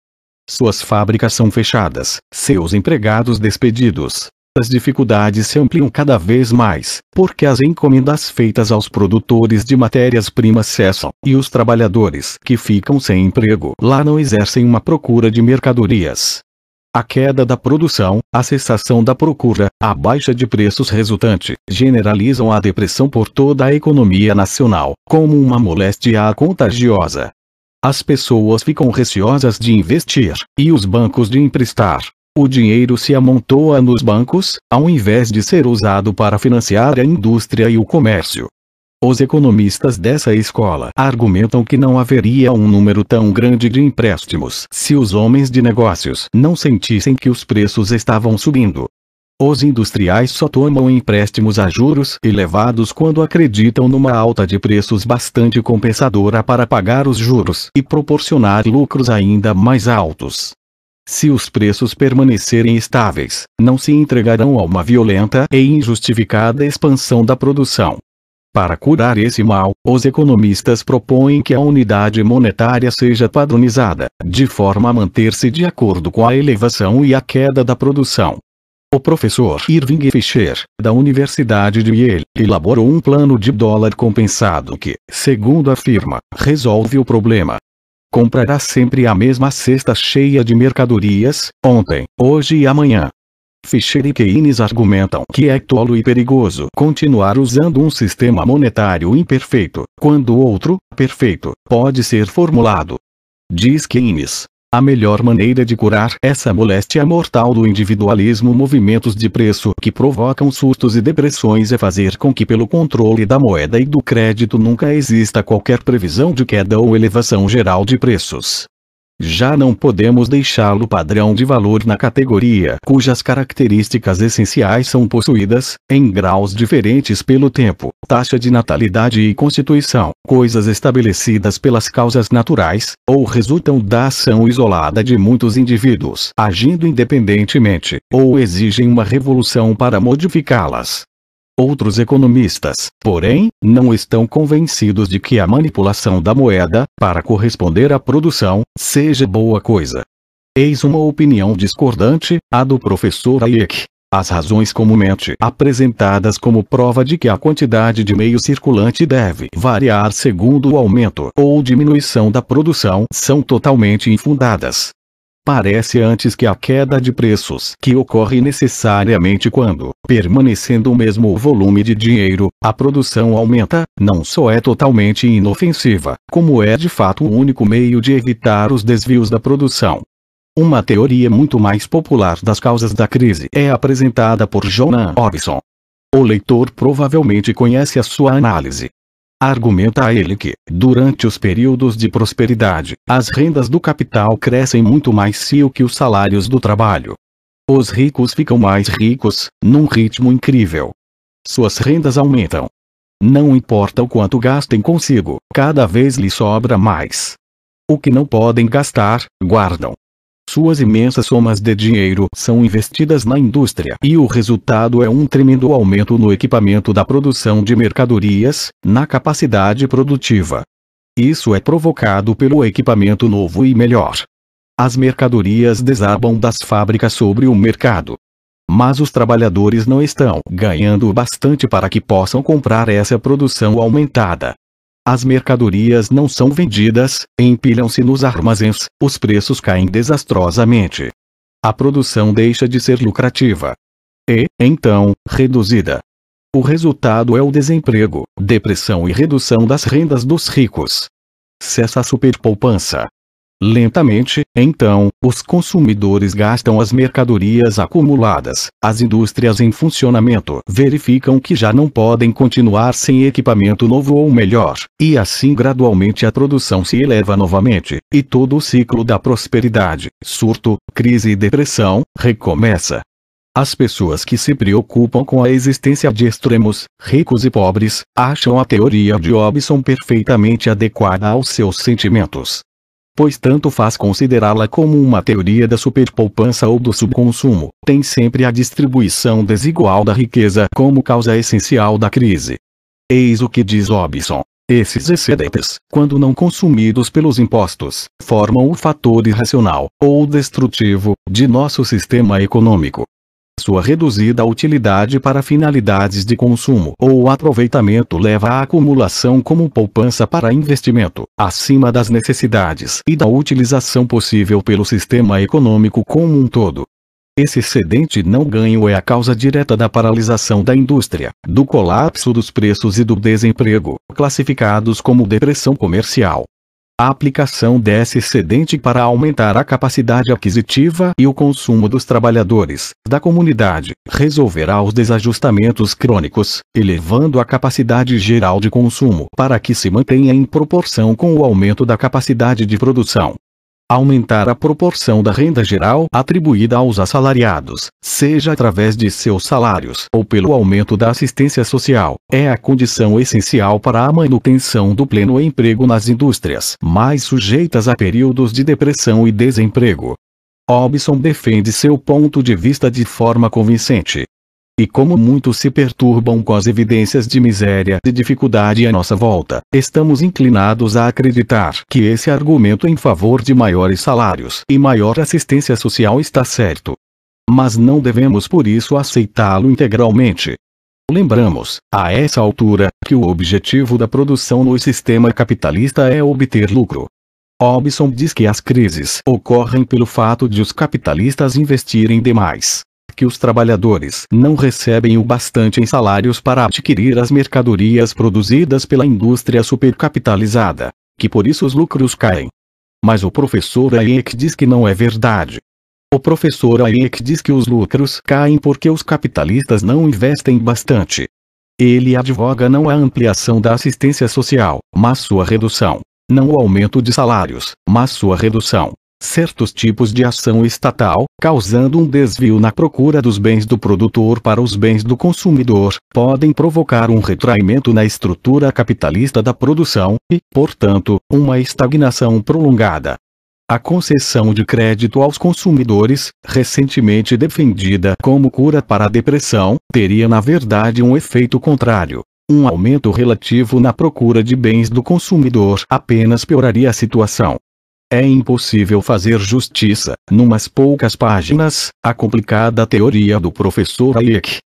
S1: Suas fábricas são fechadas, seus empregados despedidos. As dificuldades se ampliam cada vez mais, porque as encomendas feitas aos produtores de matérias-primas cessam, e os trabalhadores que ficam sem emprego lá não exercem uma procura de mercadorias a queda da produção, a cessação da procura, a baixa de preços resultante, generalizam a depressão por toda a economia nacional, como uma moléstia contagiosa. As pessoas ficam receosas de investir, e os bancos de emprestar. O dinheiro se amontoa nos bancos, ao invés de ser usado para financiar a indústria e o comércio. Os economistas dessa escola argumentam que não haveria um número tão grande de empréstimos se os homens de negócios não sentissem que os preços estavam subindo. Os industriais só tomam empréstimos a juros elevados quando acreditam numa alta de preços bastante compensadora para pagar os juros e proporcionar lucros ainda mais altos. Se os preços permanecerem estáveis, não se entregarão a uma violenta e injustificada expansão da produção, para curar esse mal, os economistas propõem que a unidade monetária seja padronizada, de forma a manter-se de acordo com a elevação e a queda da produção. O professor Irving Fisher, da Universidade de Yale, elaborou um plano de dólar compensado que, segundo afirma, resolve o problema. Comprará sempre a mesma cesta cheia de mercadorias, ontem, hoje e amanhã, Fischer e Keynes argumentam que é tolo e perigoso continuar usando um sistema monetário imperfeito, quando outro, perfeito, pode ser formulado. Diz Keynes, a melhor maneira de curar essa moléstia mortal do individualismo movimentos de preço que provocam sustos e depressões é fazer com que pelo controle da moeda e do crédito nunca exista qualquer previsão de queda ou elevação geral de preços. Já não podemos deixá-lo padrão de valor na categoria cujas características essenciais são possuídas, em graus diferentes pelo tempo, taxa de natalidade e constituição, coisas estabelecidas pelas causas naturais, ou resultam da ação isolada de muitos indivíduos agindo independentemente, ou exigem uma revolução para modificá-las. Outros economistas, porém, não estão convencidos de que a manipulação da moeda, para corresponder à produção, seja boa coisa. Eis uma opinião discordante, a do professor Hayek. As razões comumente apresentadas como prova de que a quantidade de meio circulante deve variar segundo o aumento ou diminuição da produção são totalmente infundadas. Parece antes que a queda de preços que ocorre necessariamente quando, permanecendo o mesmo volume de dinheiro, a produção aumenta, não só é totalmente inofensiva, como é de fato o único meio de evitar os desvios da produção. Uma teoria muito mais popular das causas da crise é apresentada por Jonah Orison. O leitor provavelmente conhece a sua análise, Argumenta ele que, durante os períodos de prosperidade, as rendas do capital crescem muito mais cio que os salários do trabalho. Os ricos ficam mais ricos, num ritmo incrível. Suas rendas aumentam. Não importa o quanto gastem consigo, cada vez lhe sobra mais. O que não podem gastar, guardam. Suas imensas somas de dinheiro são investidas na indústria e o resultado é um tremendo aumento no equipamento da produção de mercadorias, na capacidade produtiva. Isso é provocado pelo equipamento novo e melhor. As mercadorias desabam das fábricas sobre o mercado. Mas os trabalhadores não estão ganhando bastante para que possam comprar essa produção aumentada as mercadorias não são vendidas, empilham-se nos armazéns, os preços caem desastrosamente. A produção deixa de ser lucrativa. E, então, reduzida. O resultado é o desemprego, depressão e redução das rendas dos ricos. Cessa a superpoupança, Lentamente, então, os consumidores gastam as mercadorias acumuladas, as indústrias em funcionamento verificam que já não podem continuar sem equipamento novo ou melhor, e assim gradualmente a produção se eleva novamente, e todo o ciclo da prosperidade, surto, crise e depressão, recomeça. As pessoas que se preocupam com a existência de extremos, ricos e pobres, acham a teoria de Hobson perfeitamente adequada aos seus sentimentos pois tanto faz considerá-la como uma teoria da superpoupança ou do subconsumo, tem sempre a distribuição desigual da riqueza como causa essencial da crise. Eis o que diz Robson. Esses excedentes, quando não consumidos pelos impostos, formam o fator irracional, ou destrutivo, de nosso sistema econômico. Sua reduzida utilidade para finalidades de consumo ou aproveitamento leva à acumulação como poupança para investimento, acima das necessidades e da utilização possível pelo sistema econômico como um todo. Esse excedente não ganho é a causa direta da paralisação da indústria, do colapso dos preços e do desemprego, classificados como depressão comercial a aplicação desse excedente para aumentar a capacidade aquisitiva e o consumo dos trabalhadores da comunidade, resolverá os desajustamentos crônicos, elevando a capacidade geral de consumo para que se mantenha em proporção com o aumento da capacidade de produção aumentar a proporção da renda geral atribuída aos assalariados, seja através de seus salários ou pelo aumento da assistência social, é a condição essencial para a manutenção do pleno emprego nas indústrias mais sujeitas a períodos de depressão e desemprego. Hobson defende seu ponto de vista de forma convincente. E como muitos se perturbam com as evidências de miséria e dificuldade à nossa volta, estamos inclinados a acreditar que esse argumento em favor de maiores salários e maior assistência social está certo. Mas não devemos por isso aceitá-lo integralmente. Lembramos, a essa altura, que o objetivo da produção no sistema capitalista é obter lucro, Hobson diz que as crises ocorrem pelo fato de os capitalistas investirem demais que os trabalhadores não recebem o bastante em salários para adquirir as mercadorias produzidas pela indústria supercapitalizada, que por isso os lucros caem. Mas o professor Hayek diz que não é verdade. O professor Hayek diz que os lucros caem porque os capitalistas não investem bastante. Ele advoga não a ampliação da assistência social, mas sua redução. Não o aumento de salários, mas sua redução certos tipos de ação estatal, causando um desvio na procura dos bens do produtor para os bens do consumidor, podem provocar um retraimento na estrutura capitalista da produção e, portanto, uma estagnação prolongada. A concessão de crédito aos consumidores, recentemente defendida como cura para a depressão, teria na verdade um efeito contrário. Um aumento relativo na procura de bens do consumidor apenas pioraria a situação. É impossível fazer justiça, numas poucas páginas, à complicada teoria do professor Hayek.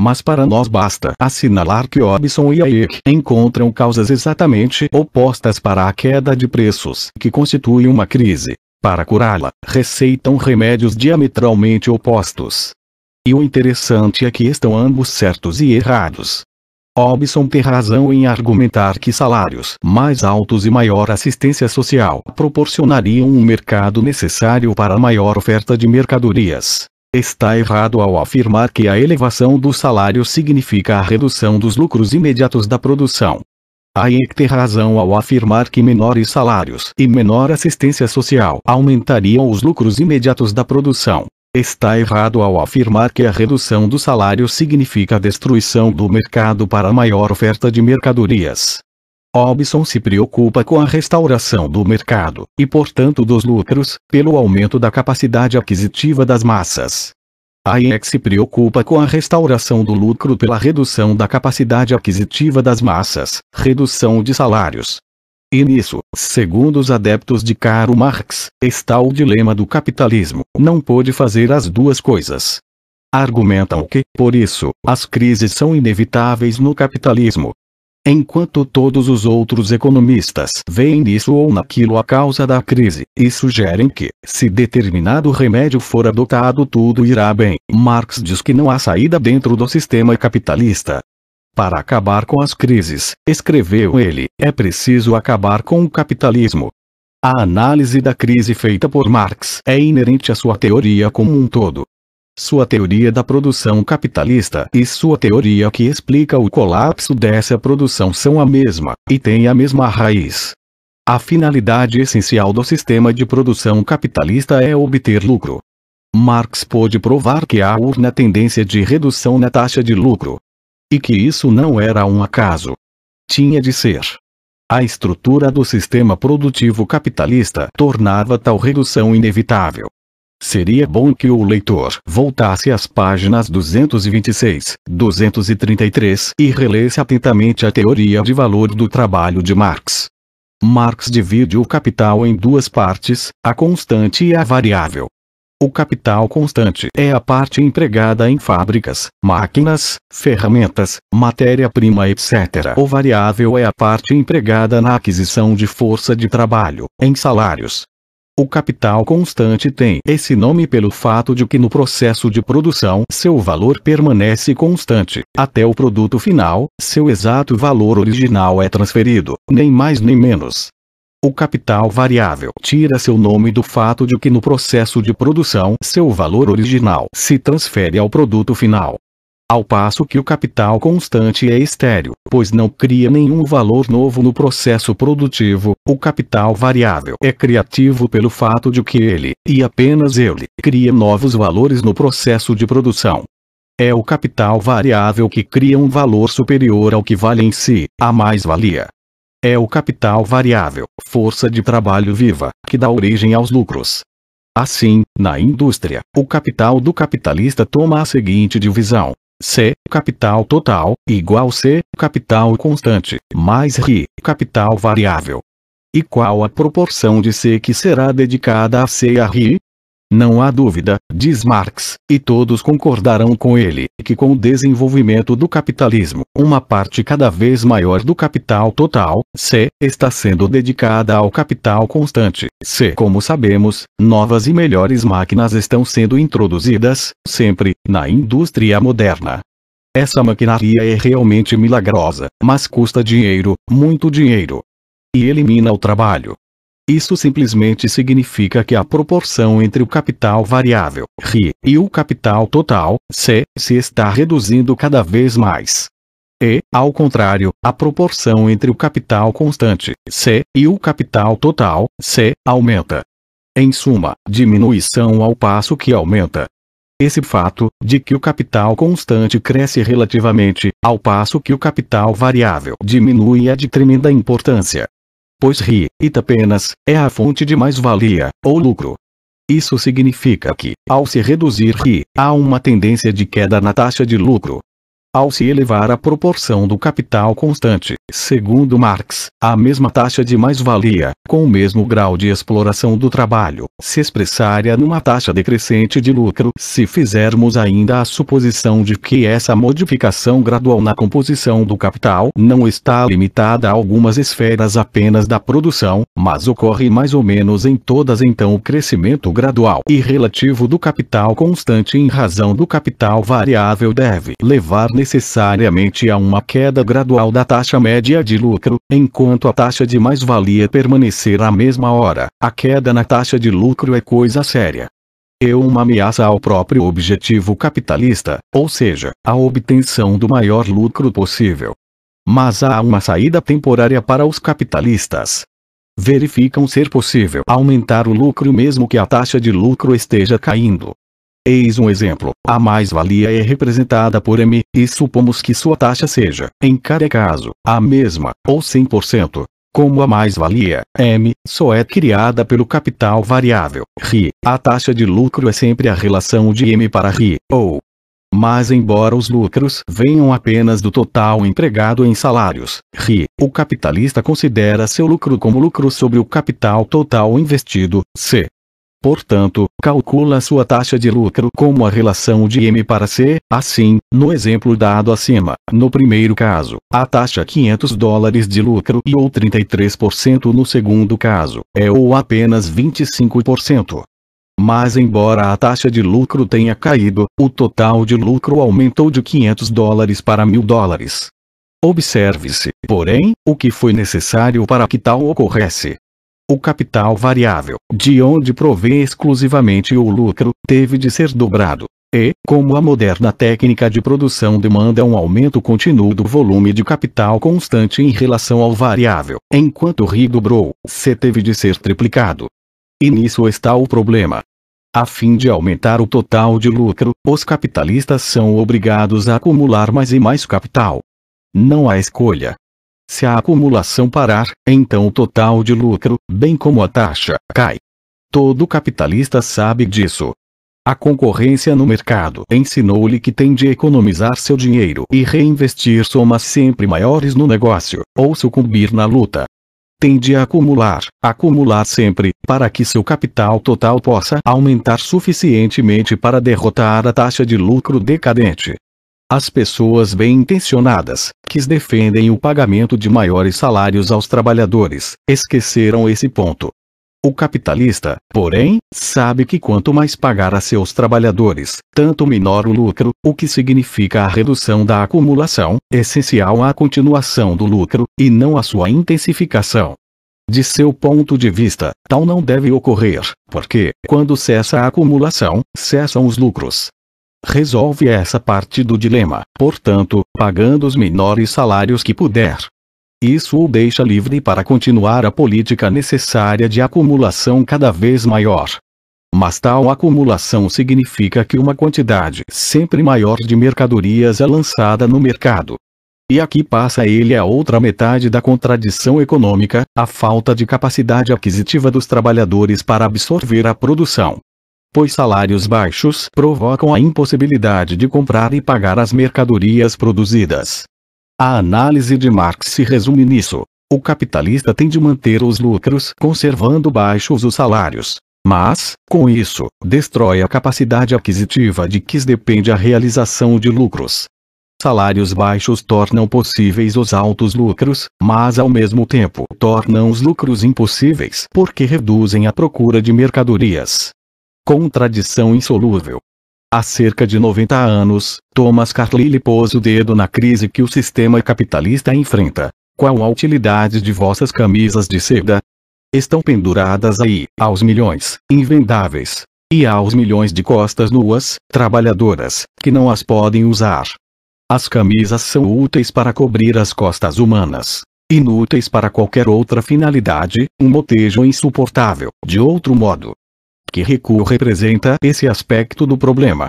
S1: Mas para nós basta assinalar que Hobson e Hayek encontram causas exatamente opostas para a queda de preços que constitui uma crise. Para curá-la, receitam remédios diametralmente opostos. E o interessante é que estão ambos certos e errados. Hobson tem razão em argumentar que salários mais altos e maior assistência social proporcionariam um mercado necessário para maior oferta de mercadorias. Está errado ao afirmar que a elevação do salário significa a redução dos lucros imediatos da produção. Hayek é tem razão ao afirmar que menores salários e menor assistência social aumentariam os lucros imediatos da produção. Está errado ao afirmar que a redução do salário significa a destruição do mercado para maior oferta de mercadorias. Obson se preocupa com a restauração do mercado, e portanto dos lucros, pelo aumento da capacidade aquisitiva das massas. A IEC se preocupa com a restauração do lucro pela redução da capacidade aquisitiva das massas, redução de salários, e nisso, segundo os adeptos de Karl Marx, está o dilema do capitalismo: não pôde fazer as duas coisas. Argumentam que, por isso, as crises são inevitáveis no capitalismo. Enquanto todos os outros economistas veem nisso ou naquilo a causa da crise, e sugerem que, se determinado remédio for adotado tudo irá bem, Marx diz que não há saída dentro do sistema capitalista, para acabar com as crises, escreveu ele, é preciso acabar com o capitalismo. A análise da crise feita por Marx é inerente à sua teoria como um todo. Sua teoria da produção capitalista e sua teoria que explica o colapso dessa produção são a mesma, e têm a mesma raiz. A finalidade essencial do sistema de produção capitalista é obter lucro. Marx pôde provar que há uma tendência de redução na taxa de lucro, e que isso não era um acaso. Tinha de ser. A estrutura do sistema produtivo capitalista tornava tal redução inevitável. Seria bom que o leitor voltasse às páginas 226, 233 e relesse atentamente a teoria de valor do trabalho de Marx. Marx divide o capital em duas partes, a constante e a variável. O capital constante é a parte empregada em fábricas, máquinas, ferramentas, matéria-prima, etc. O variável é a parte empregada na aquisição de força de trabalho, em salários. O capital constante tem esse nome pelo fato de que no processo de produção seu valor permanece constante, até o produto final, seu exato valor original é transferido, nem mais nem menos. O capital variável tira seu nome do fato de que no processo de produção seu valor original se transfere ao produto final. Ao passo que o capital constante é estéreo, pois não cria nenhum valor novo no processo produtivo, o capital variável é criativo pelo fato de que ele, e apenas ele, cria novos valores no processo de produção. É o capital variável que cria um valor superior ao que vale em si, a mais-valia. É o capital variável, força de trabalho viva, que dá origem aos lucros. Assim, na indústria, o capital do capitalista toma a seguinte divisão: C, capital total, igual C, capital constante, mais RI, capital variável. E qual a proporção de C que será dedicada a C e a RI? Não há dúvida, diz Marx, e todos concordarão com ele, que com o desenvolvimento do capitalismo, uma parte cada vez maior do capital total, C, está sendo dedicada ao capital constante. C, como sabemos, novas e melhores máquinas estão sendo introduzidas, sempre, na indústria moderna. Essa maquinaria é realmente milagrosa, mas custa dinheiro, muito dinheiro. E elimina o trabalho, isso simplesmente significa que a proporção entre o capital variável, R, e o capital total, C, se está reduzindo cada vez mais. E, ao contrário, a proporção entre o capital constante, C, e o capital total, C, aumenta. Em suma, diminuição ao passo que aumenta. Esse fato, de que o capital constante cresce relativamente, ao passo que o capital variável diminui é de tremenda importância pois ri, Itapenas, é a fonte de mais-valia, ou lucro. Isso significa que, ao se reduzir RI, há uma tendência de queda na taxa de lucro, ao se elevar a proporção do capital constante, segundo Marx, a mesma taxa de mais-valia, com o mesmo grau de exploração do trabalho, se expressaria numa taxa decrescente de lucro se fizermos ainda a suposição de que essa modificação gradual na composição do capital não está limitada a algumas esferas apenas da produção, mas ocorre mais ou menos em todas então o crescimento gradual e relativo do capital constante em razão do capital variável deve levar necessariamente a uma queda gradual da taxa média de lucro, enquanto a taxa de mais-valia permanecer à mesma hora. A queda na taxa de lucro é coisa séria é uma ameaça ao próprio objetivo capitalista, ou seja, a obtenção do maior lucro possível. Mas há uma saída temporária para os capitalistas. Verificam ser possível aumentar o lucro mesmo que a taxa de lucro esteja caindo, Eis um exemplo. A mais-valia é representada por M, e supomos que sua taxa seja, em cada caso, a mesma, ou 100%. Como a mais-valia, M, só é criada pelo capital variável, RI. A taxa de lucro é sempre a relação de M para RI, ou mas embora os lucros venham apenas do total empregado em salários, RI, o capitalista considera seu lucro como lucro sobre o capital total investido, C. Portanto, calcula sua taxa de lucro como a relação de M para C, assim, no exemplo dado acima. No primeiro caso, a taxa 500 dólares de lucro e ou 33% no segundo caso, é ou apenas 25%. Mas embora a taxa de lucro tenha caído, o total de lucro aumentou de 500 dólares para 1000 dólares. Observe-se, porém, o que foi necessário para que tal ocorresse. O capital variável, de onde provém exclusivamente o lucro, teve de ser dobrado. E, como a moderna técnica de produção demanda um aumento contínuo do volume de capital constante em relação ao variável, enquanto RI dobrou, C teve de ser triplicado. E nisso está o problema. A fim de aumentar o total de lucro, os capitalistas são obrigados a acumular mais e mais capital. Não há escolha. Se a acumulação parar, então o total de lucro, bem como a taxa, cai. Todo capitalista sabe disso. A concorrência no mercado ensinou-lhe que tem de economizar seu dinheiro e reinvestir somas sempre maiores no negócio, ou sucumbir na luta. Tem de acumular, acumular sempre, para que seu capital total possa aumentar suficientemente para derrotar a taxa de lucro decadente. As pessoas bem-intencionadas, que defendem o pagamento de maiores salários aos trabalhadores, esqueceram esse ponto. O capitalista, porém, sabe que quanto mais pagar a seus trabalhadores, tanto menor o lucro, o que significa a redução da acumulação, essencial à continuação do lucro, e não à sua intensificação. De seu ponto de vista, tal não deve ocorrer, porque, quando cessa a acumulação, cessam os lucros resolve essa parte do dilema, portanto, pagando os menores salários que puder. Isso o deixa livre para continuar a política necessária de acumulação cada vez maior. Mas tal acumulação significa que uma quantidade sempre maior de mercadorias é lançada no mercado. E aqui passa ele a outra metade da contradição econômica, a falta de capacidade aquisitiva dos trabalhadores para absorver a produção pois salários baixos provocam a impossibilidade de comprar e pagar as mercadorias produzidas. A análise de Marx se resume nisso. O capitalista tem de manter os lucros conservando baixos os salários. Mas, com isso, destrói a capacidade aquisitiva de que depende a realização de lucros. Salários baixos tornam possíveis os altos lucros, mas ao mesmo tempo tornam os lucros impossíveis porque reduzem a procura de mercadorias. Contradição insolúvel. Há cerca de 90 anos, Thomas Carlyle pôs o dedo na crise que o sistema capitalista enfrenta. Qual a utilidade de vossas camisas de seda? Estão penduradas aí, aos milhões, invendáveis. E aos milhões de costas nuas, trabalhadoras, que não as podem usar. As camisas são úteis para cobrir as costas humanas. Inúteis para qualquer outra finalidade, um motejo insuportável, de outro modo, que recuo representa esse aspecto do problema.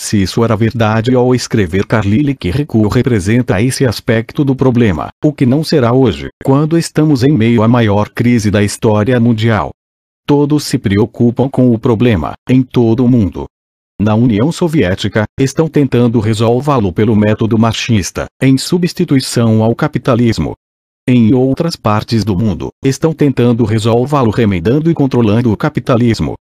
S1: Se isso era verdade ao escrever Carlyle que recuo representa esse aspecto do problema, o que não será hoje, quando estamos em meio à maior crise da história mundial. Todos se preocupam com o problema, em todo o mundo. Na União Soviética, estão tentando resolvê-lo pelo método machista, em substituição ao capitalismo. Em outras partes do mundo, estão tentando resolvê-lo remendando e controlando o capitalismo,